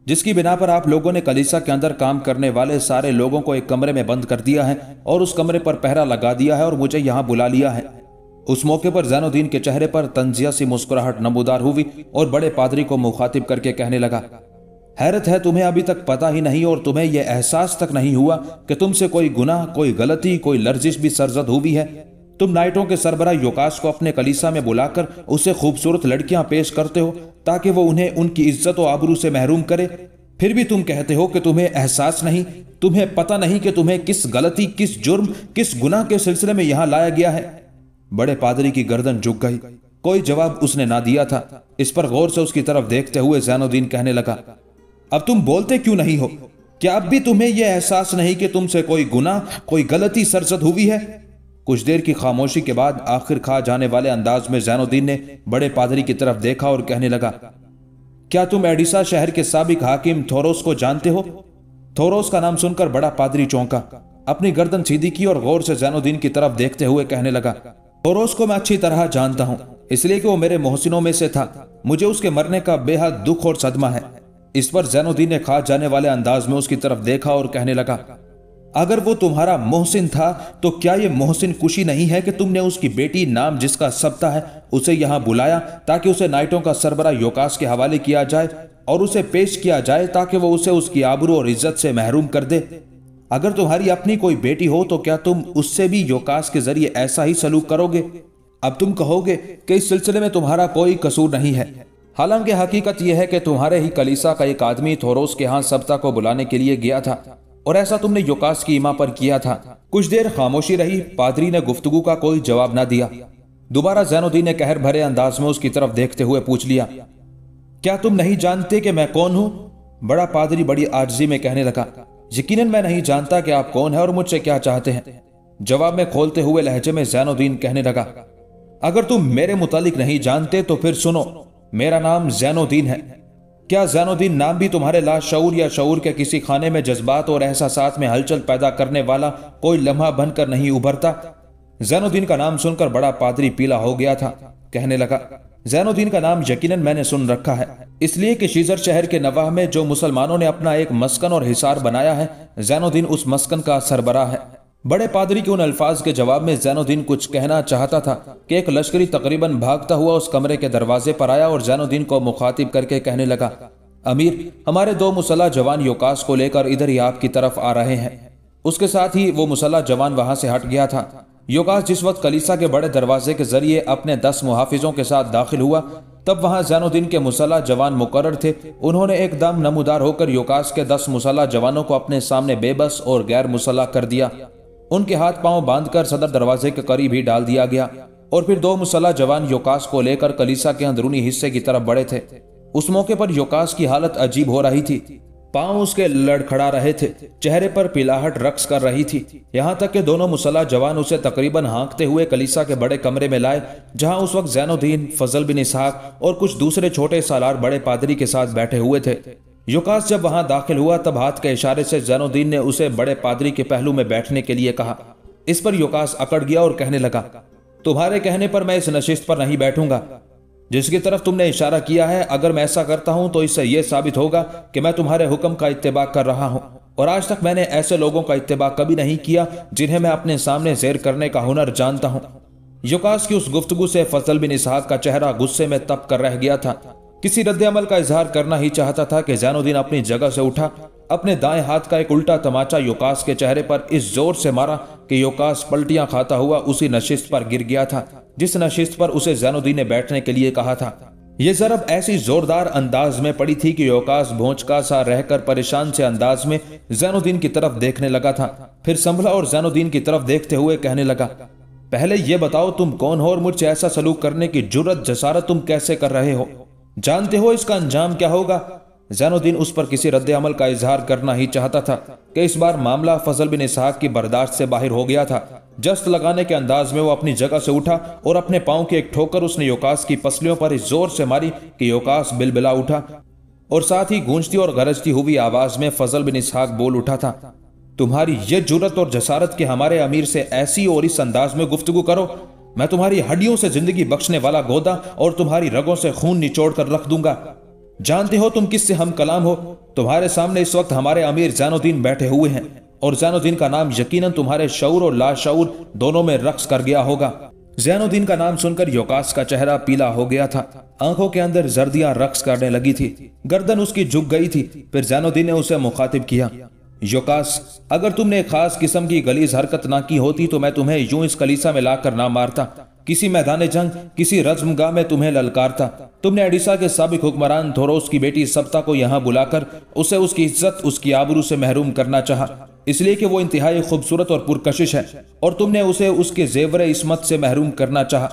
जिसकी बिना पर आप लोगों ने कलीसा के अंदर काम करने वाले सारे लोगों को एक कमरे में बंद कर दिया है और उस कमरे पर पहरा लगा दिया है और मुझे यहाँ बुला लिया है उस मौके पर जैनुद्दीन के चेहरे पर तंजिया सी मुस्कुराहट नमोदार हुई और बड़े पादरी को मुखातिब करके कहने लगा हैरत है तुम्हें अभी तक पता ही नहीं और तुम्हें यह एहसास तक नहीं हुआ कि तुमसे कोई गुनाह कोई गलती कोई लर्जिश भी सरजद हुई है तुम नाइटों के सरबरा योकास को अपने कलीसा में बुलाकर उसे खूबसूरत लड़कियां पेश करते हो ताकि वो उन्हें उनकी इज्जत और आबरू से महरूम करे फिर भी तुम कहते हो कि तुम्हें एहसास नहीं तुम्हें पता नहीं कि तुम्हें किस गलती किस जुर्म किस गुना के सिलसिले में यहां लाया गया है बड़े पादरी की गर्दन झुक गई कोई जवाब उसने ना दिया था इस पर गौर से उसकी तरफ देखते हुए जैनुद्दीन कहने लगा अब तुम बोलते क्यों नहीं हो क्या अब भी तुम्हें यह एहसास नहीं कि तुमसे कोई गुना कोई गलती सरसद हुई है कुछ देर की खामोशी के बाद आखिर खा जाने वाले अंदाज में जैनुद्दीन ने बड़े पादरी की तरफ देखा और कहने लगा क्या तुम एडिसा शहर के सबक हाकिम थोरोस को जानते हो थोरोस का नाम सुनकर बड़ा पादरी चौंका अपनी गर्दन सीधी की और गौर से जैनुद्दीन की तरफ देखते हुए कहने लगा थोरोस को मैं अच्छी तरह जानता हूँ इसलिए कि वो मेरे मोहसिनों में से था मुझे उसके मरने का बेहद दुख और सदमा है इस पर जैनुद्दीन ने खा जाने वाले अंदाज में उसकी तरफ देखा और कहने लगा अगर वो तुम्हारा मोहसिन था तो क्या ये मोहसिन खुशी नहीं है कि तुमने उसकी बेटी नाम जिसका सप्ताह है उसे यहाँ बुलाया ताकि उसे नाइटों का सरबरा योकास के हवाले किया जाए और उसे पेश किया जाए ताकि वो उसे उसकी आबरू और इज्जत से महरूम कर दे अगर तुम्हारी अपनी कोई बेटी हो तो क्या तुम उससे भी योकास के जरिए ऐसा ही सलूक करोगे अब तुम कहोगे कि इस सिलसिले में तुम्हारा कोई कसूर नहीं है हालांकि हकीकत यह है कि तुम्हारे ही कलीसा का एक आदमी थोरोस के यहाँ सब्ता को बुलाने के लिए गया था और ऐसा तुमने युकास की इमा पर किया था कुछ देर खामोशी रही पादरी ने गुफ्तगु का कोई जवाब ना दिया दोबारा जैनुद्दीन ने कहर भरे अंदाज में उसकी तरफ देखते हुए पूछ लिया क्या तुम नहीं जानते कि मैं कौन हूं बड़ा पादरी बड़ी आर्जी में कहने लगा यकीन मैं नहीं जानता कि आप कौन है और मुझसे क्या चाहते हैं जवाब में खोलते हुए लहजे में जैनुद्दीन कहने लगा अगर तुम मेरे मुतालिक नहीं जानते तो फिर सुनो मेरा नाम जैनुद्दीन है क्या जैनुद्दीन नाम भी तुम्हारे ला शूर या शूर के किसी खाने में जज्बात और एहसास में हलचल पैदा करने वाला कोई लम्हा बनकर नहीं उभरता जैनुद्दीन का नाम सुनकर बड़ा पादरी पीला हो गया था कहने लगा जैनुद्दीन का नाम यकीनन मैंने सुन रखा है इसलिए कि शीजर शहर के नवाह में जो मुसलमानों ने अपना एक मस्कन और हिसार बनाया है जैनुद्दीन उस मस्कन का सरबरा है बड़े पादरी के उन अल्फाज के जवाब में जैनुद्दीन कुछ कहना चाहता था कि एक लश्करी तकरीबन भागता हुआ उस कमरे के दरवाजे पर आया और जैनुद्दीन को मुखातिब करके कहने लगा अमीर हमारे दो मुसल्ह जवान योकास को लेकर इधर ही आपकी तरफ आ रहे हैं उसके साथ ही वो मुसल्ह जवान वहां से हट गया था योकास जिस वक्त कलीसा के बड़े दरवाजे के जरिए अपने दस मुहाफिजों के साथ दाखिल हुआ तब वहां जैनुद्दीन के मुसला जवान मुकर थे उन्होंने एकदम नमोदार होकर योकास के दस मुसल्ह जवानों को अपने सामने बेबस और गैर मुसल्ह कर दिया उनके हाथ पांव बांधकर सदर दरवाजे के करीब ही डाल दिया गया और फिर दो मुसल्ला जवान योकास को लेकर कलीसा के अंदरूनी हिस्से की तरफ बढ़े थे उस मौके पर योकास की हालत अजीब हो रही थी पांव उसके लड़खड़ा रहे थे चेहरे पर पिलाहट रक्स कर रही थी यहाँ तक कि दोनों मुसल्ला जवान उसे तकरीबन हाँकते हुए कलीसा के बड़े कमरे में लाए जहाँ उस वक्त जैनुद्दीन फजल बिन इसहाक और कुछ दूसरे छोटे सालार बड़े पादरी के साथ बैठे हुए थे युकास जब वहां दाखिल हुआ तब हाथ के इशारे से जैनुद्दीन ने उसे बड़े पादरी के पहलू में बैठने के लिए कहा इस पर युकास अकड़ गया और कहने लगा तुम्हारे कहने पर मैं इस नशिस्त पर नहीं बैठूंगा जिसकी तरफ तुमने इशारा किया है अगर मैं ऐसा करता हूं तो इससे यह साबित होगा कि मैं तुम्हारे हुक्म का इतबा कर रहा हूं और आज तक मैंने ऐसे लोगों का इतबा कभी नहीं किया जिन्हें मैं अपने सामने जेर करने का हुनर जानता हूं युकास की उस गुफ्तगु से फजल बिन इसहाक का चेहरा गुस्से में तप कर रह गया था किसी अमल का इजहार करना ही चाहता था कि जैनुद्दीन अपनी जगह से उठा अपने दाएं हाथ का एक उल्टा तमाचा योकास के चेहरे पर इस जोर से मारा कि योकास पलटियां खाता हुआ उसी नशिस्त पर गिर गया था जिस नशिस्त पर उसे जैनुद्दीन ने बैठने के लिए कहा था यह जरब ऐसी जोरदार अंदाज में पड़ी थी कि योकास भोंचका सा रहकर परेशान से अंदाज में जैनुद्दीन की तरफ देखने लगा था फिर संभला और जैनुद्दीन की तरफ देखते हुए कहने लगा पहले ये बताओ तुम कौन हो और मुझसे ऐसा सलूक करने की जुरत जसारत तुम कैसे कर रहे हो जानते हो इसका अंजाम क्या होगा जैनुद्दीन उस पर किसी रद्द अमल का इजहार करना ही चाहता था कि इस बार मामला फजल बिन इसहाक की बर्दाश्त से बाहर हो गया था जस्त लगाने के अंदाज में वो अपनी जगह से उठा और अपने पांव की एक ठोकर उसने योकास की पसलियों पर इस जोर से मारी कि योकास बिलबिला उठा और साथ ही गूंजती और गरजती हुई आवाज में फजल बिन इसहाक बोल उठा था तुम्हारी ये जुरत और जसारत के हमारे अमीर से ऐसी और इस अंदाज में गुफ्तगु करो मैं तुम्हारी हड्डियों से जिंदगी बख्शने वाला गोदा और तुम्हारी रगों से खून निचोड़ कर रख दूंगा जानते हो तुम किससे हम कलाम हो तुम्हारे सामने इस वक्त हमारे अमीर जैनुद्दीन बैठे हुए हैं और जैनुद्दीन का नाम यकीनन तुम्हारे शौर और लाशर दोनों में रक्स कर गया होगा जैनुद्दीन का नाम सुनकर योकास का चेहरा पीला हो गया था आंखों के अंदर जर्दियां रक्स करने लगी थी गर्दन उसकी झुक गई थी फिर जैनुद्दीन ने उसे मुखातिब किया योकास अगर तुमने खास किस्म की गलीज हरकत ना की होती तो मैं तुम्हें यूं इस कलीसा में लाकर ना मारता किसी मैदान जंग किसी रजमगाह में तुम्हें ललकारता तुमने एडिसा के सबक हुक्मरान थोरोस की बेटी सप्ता को यहाँ बुलाकर उसे उसकी इज्जत उसकी आबरू से महरूम करना चाहा इसलिए कि वो इंतहाई खूबसूरत और पुरकशिश है और तुमने उसे उसके जेवर इसमत से महरूम करना चाहा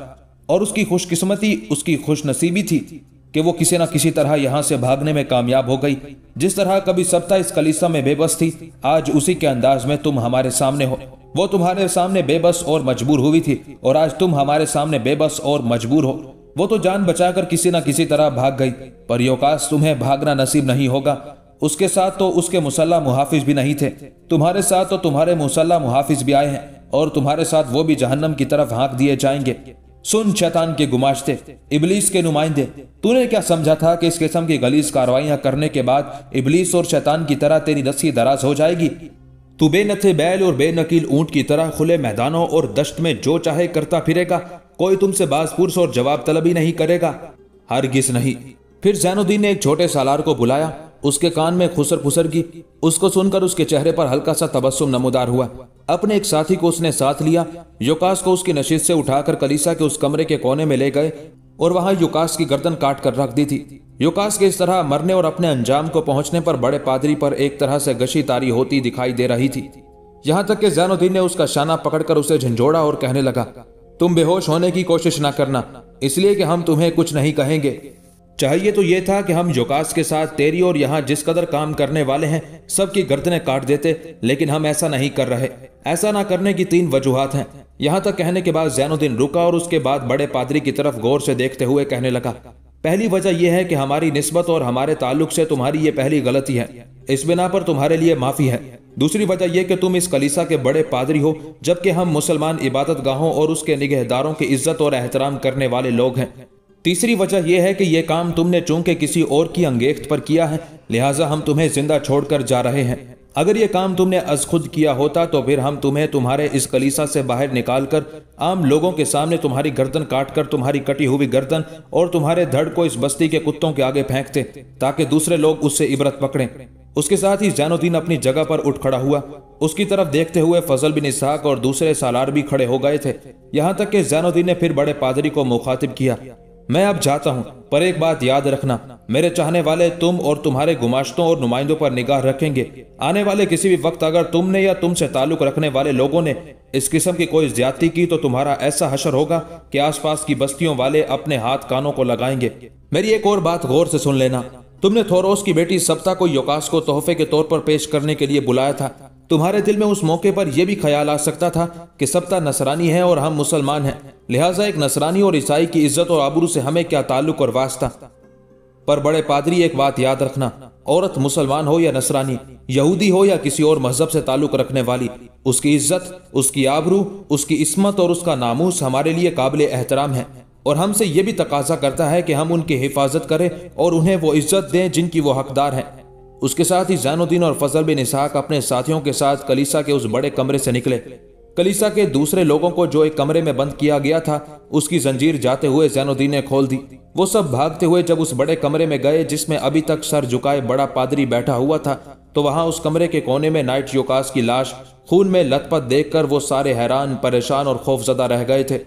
और उसकी खुशकिस्मती उसकी खुशनसीबी थी कि वो किसी न किसी तरह यहाँ से भागने में कामयाब हो गई जिस तरह कभी सप्ताह इस कलीसा में बेबस थी आज उसी के अंदाज में तुम हमारे सामने हो वो तुम्हारे सामने बेबस और मजबूर हुई थी और आज तुम हमारे सामने बेबस और मजबूर हो वो तो जान बचाकर किसी न किसी तरह भाग गई पर योकाश तुम्हें भागना नसीब नहीं होगा उसके साथ तो उसके मुसल्ला मुहाफिज भी नहीं थे तुम्हारे साथ तो तुम्हारे मुसल्ला मुहाफिज भी आए हैं और तुम्हारे साथ वो भी जहन्नम की तरफ हाँक दिए जाएंगे सुन शैतान के गुमाश्ते इबलीस के नुमाइंदे तूने क्या समझा था कि इस किस्म की गलीस कार्रवाइयां करने के बाद इबलीस और शैतान की तरह तेरी रस्सी दराज हो जाएगी तू बेनथे बैल और बेनकील ऊंट की तरह खुले मैदानों और दश्त में जो चाहे करता फिरेगा कोई तुमसे पुरुष और जवाब तलबी नहीं करेगा हरगिज नहीं फिर जैनुद्दीन ने एक छोटे सालार को बुलाया उसके कान में खुसर खुसर की उसको सुनकर उसके चेहरे पर हल्का सा तबस्सुम नमोदार हुआ अपने एक साथी को उसने साथ लिया युकास को उसकी नशीत से उठाकर कलीसा के उस कमरे के कोने में ले गए और वहां युकास की गर्दन काट कर रख दी थी युकास के इस तरह मरने और अपने अंजाम को पहुंचने पर बड़े पादरी पर एक तरह से गशी तारी होती दिखाई दे रही थी यहां तक कि जैनुद्दीन ने उसका शाना पकड़कर उसे झंझोड़ा और कहने लगा तुम बेहोश होने की कोशिश ना करना इसलिए कि हम तुम्हें कुछ नहीं कहेंगे चाहिए तो ये था कि हम योगास के साथ तेरी और यहाँ जिस कदर काम करने वाले हैं सबकी गर्दनें काट देते लेकिन हम ऐसा नहीं कर रहे ऐसा ना करने की तीन वजूहत हैं यहाँ तक कहने के बाद जैनुद्दीन रुका और उसके बाद बड़े पादरी की तरफ गौर से देखते हुए कहने लगा पहली वजह यह है कि हमारी नस्बत और हमारे ताल्लुक से तुम्हारी ये पहली गलती है इस बिना पर तुम्हारे लिए माफ़ी है दूसरी वजह यह कि तुम इस कलीसा के बड़े पादरी हो जबकि हम मुसलमान इबादत गाहों और उसके निगहदारों की इज्जत और एहतराम करने वाले लोग हैं तीसरी वजह यह है कि यह काम तुमने चूंकि किसी और की अंगेख्त पर किया है लिहाजा हम तुम्हें जिंदा छोड़कर जा रहे हैं अगर ये काम तुमने अज खुद किया होता तो फिर हम तुम्हें तुम्हारे इस कलीसा से बाहर निकाल कर आम लोगों के सामने तुम्हारी गर्दन काट कर तुम्हारी कटी हुई गर्दन और तुम्हारे धड़ को इस बस्ती के कुत्तों के आगे फेंकते ताकि दूसरे लोग उससे इबरत पकड़ें उसके साथ ही जैनुद्दीन अपनी जगह पर उठ खड़ा हुआ उसकी तरफ देखते हुए फजल बिन इसहाक और दूसरे सालार भी खड़े हो गए थे यहाँ तक कि जैनुद्दीन ने फिर बड़े पादरी को मुखातिब किया मैं अब जाता हूँ पर एक बात याद रखना मेरे चाहने वाले तुम और तुम्हारे गुमाश्तों और नुमाइंदों पर निगाह रखेंगे आने वाले किसी भी वक्त अगर तुमने या तुमसे ताल्लुक रखने वाले लोगों ने इस किस्म की कोई ज्यादा की तो तुम्हारा ऐसा हशर होगा कि आसपास की बस्तियों वाले अपने हाथ कानों को लगाएंगे मेरी एक और बात गौर से सुन लेना तुमने थोरोस की बेटी सप्ताह को योकास को तोहफे के तौर पर पेश करने के लिए बुलाया था तुम्हारे दिल में उस मौके पर यह भी ख्याल आ सकता था कि सप्ताह नसरानी है और हम मुसलमान हैं लिहाजा एक नसरानी और ईसाई की इज्जत और आबरू से हमें क्या ताल्लुक और वास्ता पर बड़े पादरी एक बात याद रखना औरत मुसलमान हो या नसरानी यहूदी हो या किसी और मजहब से ताल्लुक रखने वाली उसकी इज्जत उसकी आबरू उसकी इसमत और उसका नामूस हमारे लिए काबिल एहतराम है और हमसे ये भी तकाजा करता है कि हम उनकी हिफाजत करें और उन्हें वो इज्जत दें जिनकी वो हकदार हैं उसके साथ ही जैनुद्दीन और फजल बिन इसहाक अपने साथियों के साथ कलीसा के उस बड़े कमरे से निकले कलीसा के दूसरे लोगों को जो एक कमरे में बंद किया गया था उसकी जंजीर जाते हुए जैनुद्दीन ने खोल दी वो सब भागते हुए जब उस बड़े कमरे में गए जिसमें अभी तक सर झुकाए बड़ा पादरी बैठा हुआ था तो वहां उस कमरे के कोने में नाइट योकास की लाश खून में लथपथ देखकर वो सारे हैरान परेशान और खौफजदा रह गए थे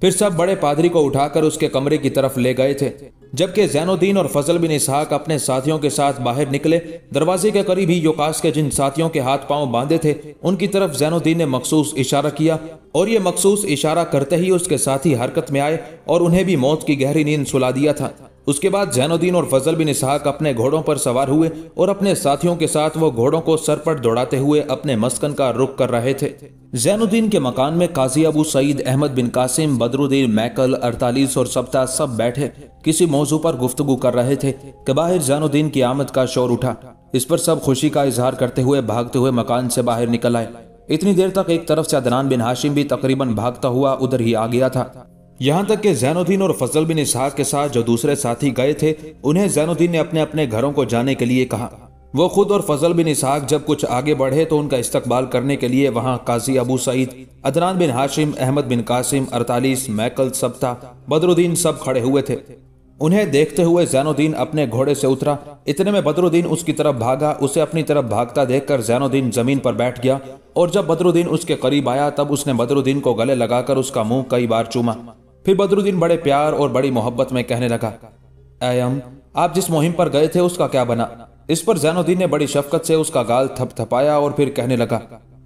फिर सब बड़े पादरी को उठाकर उसके कमरे की तरफ ले गए थे जबकि जैनुद्दीन और फजल बिन इसहाक अपने साथियों के साथ बाहर निकले दरवाजे के करीब ही योकास के जिन साथियों के हाथ पांव बांधे थे उनकी तरफ जैनुद्दीन ने मखसूस इशारा किया और ये मखसूस इशारा करते ही उसके साथी हरकत में आए और उन्हें भी मौत की गहरी नींद सुला दिया था उसके बाद जैनुद्दीन और फजल बिन इसहाक अपने घोड़ों पर सवार हुए और अपने साथियों के साथ वो घोड़ों को सरपट दौड़ाते हुए अपने मस्कन का रुख कर रहे थे जैनुद्दीन के मकान में काजी अबू सईद अहमद बिन कासिम बदरुद्दीन मैकल अड़तालीस और सप्ताह सब बैठे किसी मौजू पर गुफ्तगु कर रहे थे कि बाहर जैनुद्दीन की आमद का शोर उठा इस पर सब खुशी का इजहार करते हुए भागते हुए मकान से बाहर निकल आए इतनी देर तक एक तरफ से अदनान बिन हाशिम भी तकरीबन भागता हुआ उधर ही आ गया था यहाँ तक कि जैनुद्दीन और फजल बिन इसहाक के साथ जो दूसरे साथी गए थे उन्हें जैनुद्दीन ने अपने अपने घरों को जाने के लिए कहा वो खुद और फजल बिन इसहाक जब कुछ आगे बढ़े तो उनका इस्तकबाल करने के लिए वहाँ काजी अबू सईद अदनान बिन हाशिम अहमद बिन कासिम अड़तालीस मैकल सबता बदरुद्दीन सब खड़े हुए थे उन्हें देखते हुए जैनुद्दीन अपने घोड़े से उतरा इतने में बदरुद्दीन उसकी तरफ भागा उसे अपनी तरफ भागता देखकर जैनुद्दीन जमीन पर बैठ गया और जब बदरुद्दीन उसके करीब आया तब उसने बदरुद्दीन को गले लगाकर उसका मुंह कई बार चूमा फिर बदरुद्दीन बड़े प्यार और बड़ी मोहब्बत में कहने लगा अयम आप जिस मुहिम पर गए थे उसका क्या बना इस पर जैनुद्दीन ने बड़ी शफकत से उसका गाल थपथपाया और फिर कहने लगा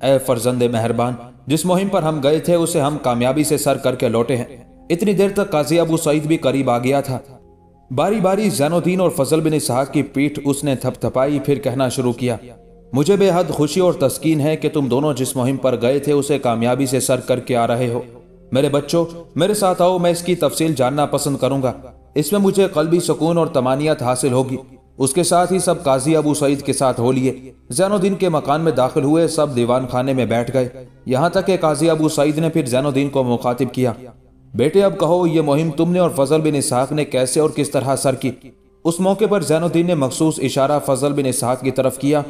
ए फरजंद मेहरबान जिस मुहिम पर हम गए थे उसे हम कामयाबी से सर करके लौटे हैं इतनी देर तक काजी अबू सईद भी करीब आ गया था बारी बारी जैनुद्दीन और फजल बिन इसहाक की पीठ उसने थपथपाई फिर कहना शुरू किया मुझे बेहद खुशी और तस्कीन है कि तुम दोनों जिस मुहिम पर गए थे उसे कामयाबी से सर करके आ रहे हो मेरे बच्चों मेरे साथ आओ मैं इसकी तफसील जानना पसंद करूंगा इसमें मुझे कल भी सुकून और तमानियत हासिल होगी उसके साथ ही सब काजी अबू सईद के साथ हो लिए जैनुद्दीन के मकान में दाखिल हुए सब दीवान खाने में बैठ गए यहाँ तक के काजी अबू सईद ने फिर जैनुद्दीन को मुखातिब किया बेटे अब कहो ये मुहिम तुमने और फजल बिन इसहाक ने कैसे और किस तरह सर की उस मौके पर जैनुद्दीन ने मखसूस इशारा फजल बिन इसहाक की तरफ किया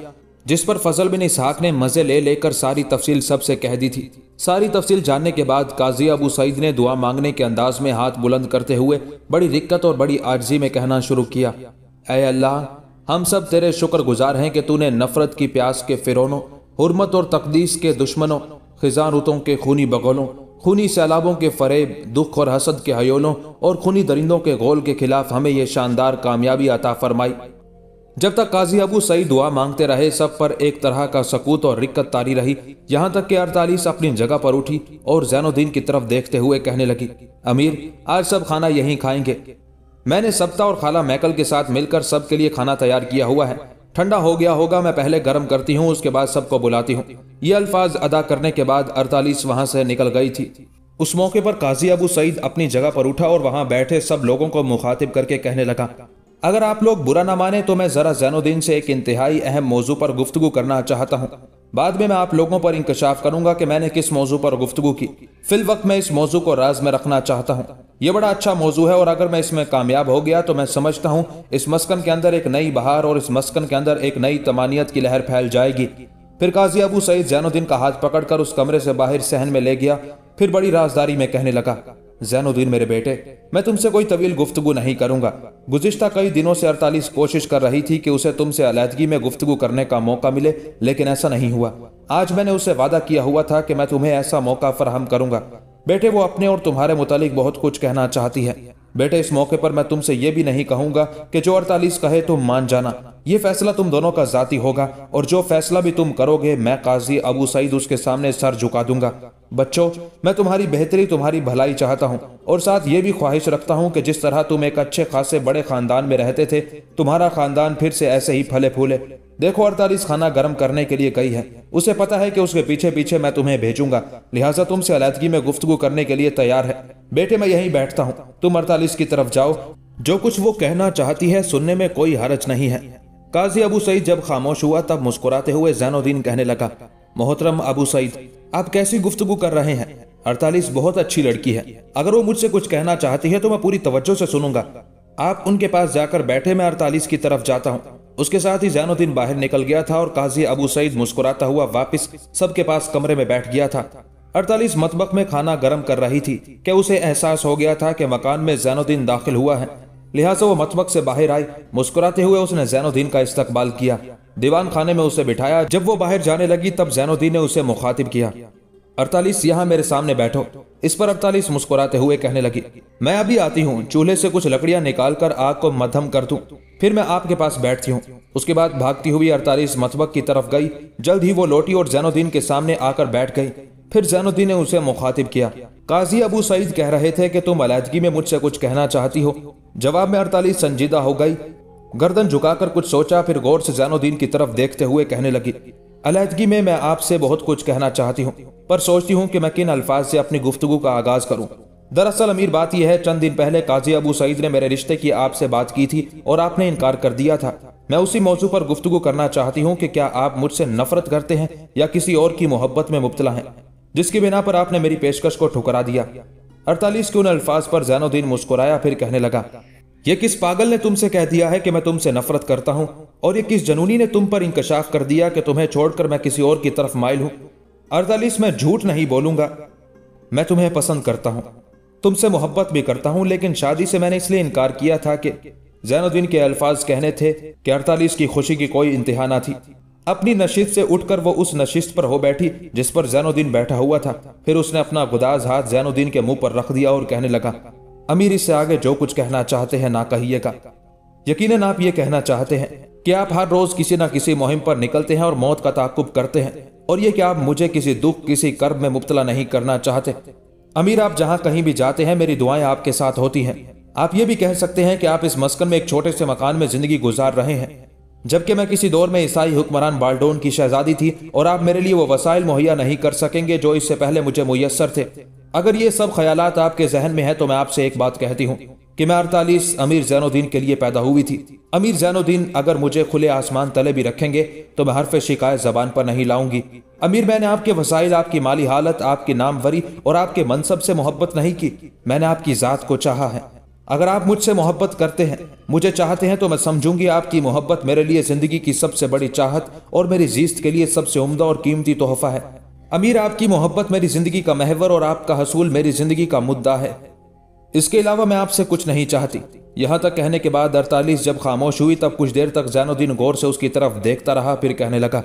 जिस पर फजल बिन इसहाक ने मजे ले लेकर सारी तफसील सबसे कह दी थी सारी तफसील जानने के बाद काजी अबू सईद ने दुआ मांगने के अंदाज में हाथ बुलंद करते हुए बड़ी दिक्कत और बड़ी आर्जी में कहना शुरू किया अः अल्लाह हम सब तेरे शुक्रगुजार हैं कि तूने नफरत की प्यास के फिरौनों हरमत और तकदीस के दुश्मनों खिजा रुतों के खूनी बगोलों खूनी सैलाबों के फरेब दुख और हसद के हयोलों और खूनी दरिंदों के गोल के खिलाफ हमें यह शानदार कामयाबी अता फरमाई जब तक काजी अबू सईद दुआ मांगते रहे सब पर एक तरह का सकूत और रिक्कत तारी रही यहाँ तक कि अड़तालीस अपनी जगह पर उठी और जैनुद्दीन की तरफ देखते हुए कहने लगी अमीर आज सब खाना यहीं खाएंगे मैंने सप्ता और खाला मैकल के साथ मिलकर सबके लिए खाना तैयार किया हुआ है ठंडा हो गया होगा मैं पहले गर्म करती हूँ उसके बाद सबको बुलाती हूँ ये अल्फाज अदा करने के बाद अड़तालीस वहाँ से निकल गई थी उस मौके पर काजी अबू सईद अपनी जगह पर उठा और वहाँ बैठे सब लोगों को मुखातिब करके कहने लगा अगर आप लोग बुरा ना माने तो मैं ज़रा जैनुद्दीन से एक इंतहाई अहम मौजू पर गुफ्तु करना चाहता हूँ बाद में मैं आप लोगों पर इंकशाफ करूंगा कि मैंने किस मौजू पर गुफ्तु की फिल वक्त मैं इस मौजू को राज में रखना चाहता हूँ यह बड़ा अच्छा मौजू है और अगर मैं इसमें कामयाब हो गया तो मैं समझता हूँ इस मस्कन के अंदर एक नई बहार और इस मस्कन के अंदर एक नई तमानियत की लहर फैल जाएगी फिर काजी अबू सईद जैनुद्दीन का हाथ पकड़कर उस कमरे से बाहर सहन में ले गया फिर बड़ी राजदारी में कहने लगा जैनुद्दीन मेरे बेटे मैं तुमसे कोई तवील गुफ्तु नहीं करूंगा गुजश्ता कई दिनों से अड़तालीस कोशिश कर रही थी कि उसे तुमसे अलीहदगी में गुफ्तु करने का मौका मिले लेकिन ऐसा नहीं हुआ आज मैंने उसे वादा किया हुआ था कि मैं तुम्हें ऐसा मौका फराहम करूंगा बेटे वो अपने और तुम्हारे मुतालिक बहुत कुछ कहना चाहती है बेटे इस मौके पर मैं तुमसे ये भी नहीं कहूंगा कि जो अड़तालीस कहे तुम तो मान जाना ये फैसला तुम दोनों का जाती होगा और जो फैसला भी तुम करोगे मैं काजी अबू सईद उसके सामने सर झुका दूंगा बच्चों मैं तुम्हारी बेहतरी तुम्हारी भलाई चाहता हूँ और साथ ये भी ख्वाहिश रखता हूँ कि जिस तरह तुम एक अच्छे खासे बड़े खानदान में रहते थे तुम्हारा खानदान फिर से ऐसे ही फले फूले देखो अड़तालीस खाना गर्म करने के लिए कई है उसे पता है कि उसके पीछे पीछे मैं तुम्हें भेजूंगा लिहाजा तुमसे अलहदगी में गुफ्तगु करने के लिए तैयार है बेटे मैं यहीं बैठता हूँ तुम अड़तालीस की तरफ जाओ जो कुछ वो कहना चाहती है सुनने में कोई हरज नहीं है काजी अबू सईद जब खामोश हुआ तब मुस्कुराते हुए जैनोद्दीन कहने लगा मोहतरम अबू सईद आप कैसी गुफ्तगु कर रहे हैं अड़तालीस बहुत अच्छी लड़की है अगर वो मुझसे कुछ कहना चाहती है तो मैं पूरी तवज्जो से सुनूंगा आप उनके पास जाकर बैठे मैं अड़तालीस की तरफ जाता हूँ उसके साथ ही जैनुद्दीन बाहर निकल गया था और काजी अबू सईद मुस्कुराता हुआ वापस सबके पास कमरे में बैठ गया था अड़तालीस मतबक में खाना गर्म कर रही थी कि उसे एहसास हो गया था कि मकान में जैनुद्दीन दाखिल हुआ है लिहाजा वो मतबक से बाहर आई मुस्कुराते हुए उसने जैनुद्दीन का इस्तकबाल किया दीवान खाने में उसे बिठाया जब वो बाहर जाने लगी तब जैनुद्दीन ने उसे मुखातिब किया अड़तालीस यहाँ मेरे सामने बैठो इस पर अड़तालीस मुस्कुराते हुए कहने लगी मैं अभी आती हूँ चूल्हे से कुछ लकड़ियाँ निकाल कर आग को मध्यम कर दू फिर मैं आपके पास बैठती हूँ उसके बाद भागती हुई अड़तालीस मतबक की तरफ गई जल्द ही वो लौटी और जैनुद्दीन के सामने आकर बैठ गई फिर जैनुद्दीन ने उसे मुखातिब किया काजी अबू सईद कह रहे थे कि तुम अलादगी में मुझसे कुछ कहना चाहती हो जवाब में अड़तालीस संजीदा हो गई गर्दन झुकाकर कुछ सोचा फिर गौर से जैनुद्दीन की तरफ देखते हुए कहने लगी अलादगी में मैं आपसे बहुत कुछ कहना चाहती हूँ पर सोचती हूँ कि मैं किन अल्फाज से अपनी गुफ्तगु का आगाज करूँ दरअसल अमीर बात यह है चंद दिन पहले काजी अबू सईद ने मेरे रिश्ते की आपसे बात की थी और आपने इनकार कर दिया था मैं उसी मौजू पर गुफ्तु करना चाहती हूँ कि क्या आप मुझसे नफरत करते हैं या किसी और की मोहब्बत में मुबतला हैं जिसकी बिना पर आपने मेरी पेशकश को ठुकरा दिया अड़तालीस के उन अल्फाज पर जैनुद्दीन मुस्कुराया फिर कहने लगा ये किस पागल ने तुमसे कह दिया है कि मैं तुमसे नफरत करता हूँ और ये किस जनूनी ने तुम पर इंकशाफ कर दिया कि तुम्हें छोड़कर मैं किसी और की तरफ माइल हूँ अड़तालीस मैं झूठ नहीं बोलूंगा मैं तुम्हें पसंद करता हूँ तुमसे मोहब्बत भी करता हूँ लेकिन शादी से मैंने इसलिए इनकार किया था कि जैनुद्दीन के अल्फाज कहने थे कि अड़तालीस की खुशी की कोई इंतहा ना थी अपनी नशीत से उठकर वो उस नशीत पर हो बैठी जिस पर जैनुद्दीन बैठा हुआ था फिर उसने अपना गुदाज हाथ जैनुद्दीन के मुंह पर रख दिया और कहने लगा अमीर इससे आगे जो कुछ कहना चाहते हैं ना कहिएगा यकीनन आप ये कहना चाहते हैं कि आप हर रोज किसी ना किसी मुहिम पर निकलते हैं और मौत का ताकुब करते हैं और ये कि आप मुझे किसी दुख किसी कर्म में मुबतला नहीं करना चाहते अमीर आप जहां कहीं भी जाते हैं मेरी दुआएं आपके साथ होती हैं आप ये भी कह सकते हैं कि आप इस मस्कन में एक छोटे से मकान में जिंदगी गुजार रहे हैं जबकि मैं किसी दौर में ईसाई हुक्मरान बाल्डोन की शहजादी थी और आप मेरे लिए वो वसाइल मुहैया नहीं कर सकेंगे जो इससे पहले मुझे मुयसर थे अगर ये सब ख्याल आपके जहन में है तो मैं आपसे एक बात कहती हूँ कि मैं अड़तालीस अमीर जैनुद्दीन के लिए पैदा हुई थी अमीर जैनुद्दीन अगर मुझे खुले आसमान तले भी रखेंगे तो मैं हरफ शिकायत जबान पर नहीं लाऊंगी अमीर मैंने आपके वसाइल आपकी माली हालत आपकी नामवरी और आपके मनसब से मोहब्बत नहीं की मैंने आपकी ज़ात को चाहा है अगर आप मुझसे मोहब्बत करते हैं मुझे चाहते हैं तो मैं समझूंगी आपकी मोहब्बत मेरे लिए ज़िंदगी की सबसे बड़ी चाहत और मेरी जीत के लिए सबसे उम्दा और कीमती तोहफा है अमीर आपकी मोहब्बत मेरी ज़िंदगी का महवर और आपका हसूल मेरी ज़िंदगी का मुद्दा है इसके अलावा मैं आपसे कुछ नहीं चाहती यहाँ तक कहने के बाद अड़तालीस जब खामोश हुई तब कुछ देर तक जैनुद्दीन गौर से उसकी तरफ देखता रहा फिर कहने लगा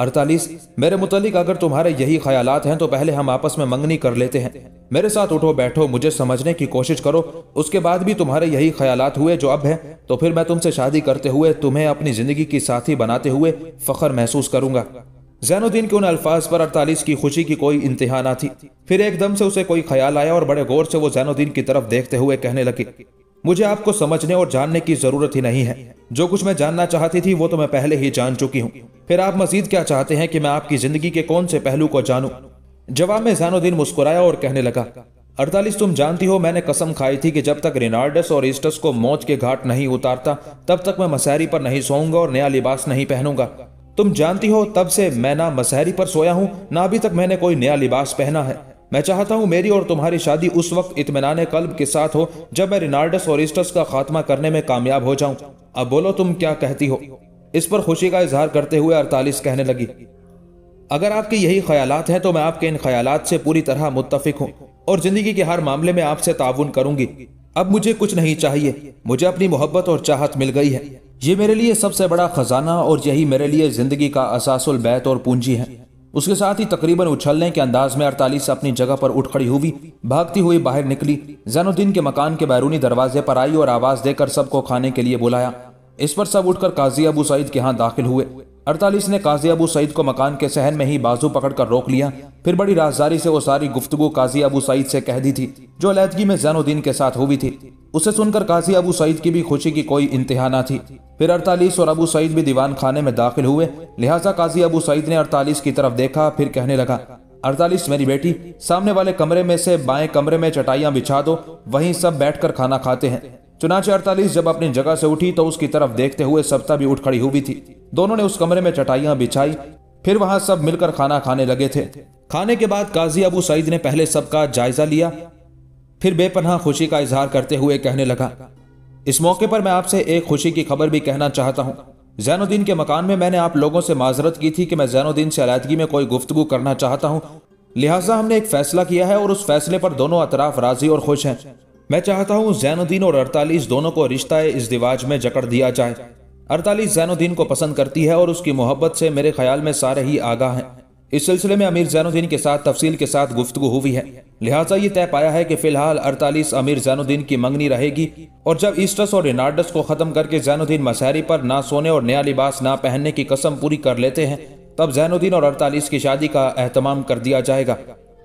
अड़तालीस मेरे मुतलिक अगर तुम्हारे यही ख्यालात हैं तो पहले हम आपस में मंगनी कर लेते हैं मेरे साथ उठो बैठो मुझे समझने की कोशिश करो उसके बाद भी तुम्हारे यही ख्यालात हुए जो अब हैं तो फिर मैं तुमसे शादी करते हुए तुम्हें अपनी जिंदगी की साथी बनाते हुए फख्र महसूस करूंगा जैनुद्दीन के उन अल्फाज पर अड़तालीस की खुशी की कोई इंतहा ना थी फिर एकदम से उसे कोई ख्याल आया और बड़े गौर से वो जैनुद्दीन की तरफ देखते हुए कहने लगी मुझे आपको समझने और जानने की जरूरत ही नहीं है जो कुछ मैं जानना चाहती थी वो तो मैं पहले ही जान चुकी हूँ फिर आप मजीद क्या चाहते हैं कि मैं आपकी जिंदगी के कौन से पहलू को जानू जवाब में जैनुद्दीन मुस्कुराया और कहने लगा अड़तालीस तुम जानती हो मैंने कसम खाई थी कि जब तक रिनार्डस और ईस्टस को मौत के घाट नहीं उतारता तब तक मैं मसहरी पर नहीं सोऊंगा और नया लिबास नहीं पहनूंगा तुम जानती हो तब से मैं ना मसहरी पर सोया हूँ ना अभी तक मैंने कोई नया लिबास पहना है मैं चाहता हूँ मेरी और तुम्हारी शादी उस वक्त इतमान कल्ब के साथ हो जब मैं रिनाल्डस और इस्टस का खात्मा करने में कामयाब हो जाऊँ अब बोलो तुम क्या कहती हो इस पर खुशी का इजहार करते हुए अड़तालीस कहने लगी अगर आपके यही ख्याल हैं तो मैं आपके इन ख्याल से पूरी तरह मुतफिक हूँ और ज़िंदगी के हर मामले में आपसे ताउन करूँगी अब मुझे कुछ नहीं चाहिए मुझे अपनी मोहब्बत और चाहत मिल गई है ये मेरे लिए सबसे बड़ा ख़जाना और यही मेरे लिए ज़िंदगी का असासुल बैत और पूंजी है उसके साथ ही तकरीबन उछलने के अंदाज में अड़तालीस अपनी जगह पर उठ खड़ी हुई भागती हुई बाहर निकली जैनुद्दीन के मकान के बैरूनी दरवाजे पर आई और आवाज़ देकर सबको खाने के लिए बुलाया इस पर सब उठकर काजी अबू सईद के यहाँ दाखिल हुए अड़तालीस ने काजी अबू सईद को मकान के सहन में ही बाजू पकड़कर रोक लिया फिर बड़ी राजदारी से वो सारी गुफ्तु काजी अबू सईद से कह दी थी जो अलीदगी में जैनुद्दीन के साथ हुई थी उसे सुनकर काजी अबू सईद की भी खुशी की कोई इंतहा ना थी फिर अड़तालीस और अबू सईद भी दीवान खाने में दाखिल हुए लिहाजा काजी अबू सईद ने अड़तालीस की तरफ देखा फिर कहने लगा अड़तालीस मेरी बेटी सामने वाले कमरे में से बाएं कमरे में चटाइयां बिछा दो वहीं सब बैठकर खाना खाते हैं चुनाचे अड़तालीस जब अपनी जगह से उठी तो उसकी तरफ देखते हुए सप्ताह भी उठ खड़ी हुई थी दोनों ने उस कमरे में चटाइयां बिछाई फिर वहां सब मिलकर खाना खाने लगे थे खाने के बाद काजी अबू सईद ने पहले सबका जायजा लिया फिर बेपनाह खुशी का इजहार करते हुए कहने लगा इस मौके पर मैं आपसे एक खुशी की खबर भी कहना चाहता हूँ जैनुद्दीन के मकान में मैंने आप लोगों से माजरत की थी कि मैं जैनुद्दीन से अलीदगी में कोई गुफ्तगु करना चाहता हूँ लिहाजा हमने एक फैसला किया है और उस फैसले पर दोनों अतराफ राजी और खुश हैं मैं चाहता हूं जैनुद्दीन और अड़तालीस दोनों को रिश्ता इस दिवाज में जकड़ दिया जाए अड़तालीस जैनुद्दीन को पसंद करती है और उसकी मोहब्बत से मेरे ख्याल में सारे ही आगाह हैं इस सिलसिले में अमीर जैनुद्दीन के साथ तफसील के साथ गुफ्तु हुई है लिहाजा ये तय पाया है कि फिलहाल अड़तालीस अमीर जैनुद्दीन की मंगनी रहेगी और जब ईस्टस और रिनार्डस को ख़त्म करके जैनुद्दीन मसहरी पर ना सोने और नया लिबास ना पहनने की कसम पूरी कर लेते हैं तब जैनुद्दीन और अड़तालीस की शादी का अहतमाम कर दिया जाएगा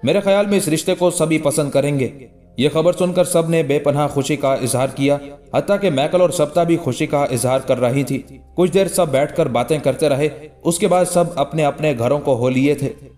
मेरे ख्याल में इस रिश्ते को सभी पसंद करेंगे यह खबर सुनकर सब ने बेपनाह खुशी का इजहार किया हत्या के मैकल और सप्ता भी खुशी का इजहार कर रही थी कुछ देर सब बैठकर बातें करते रहे उसके बाद सब अपने अपने घरों को हो लिए थे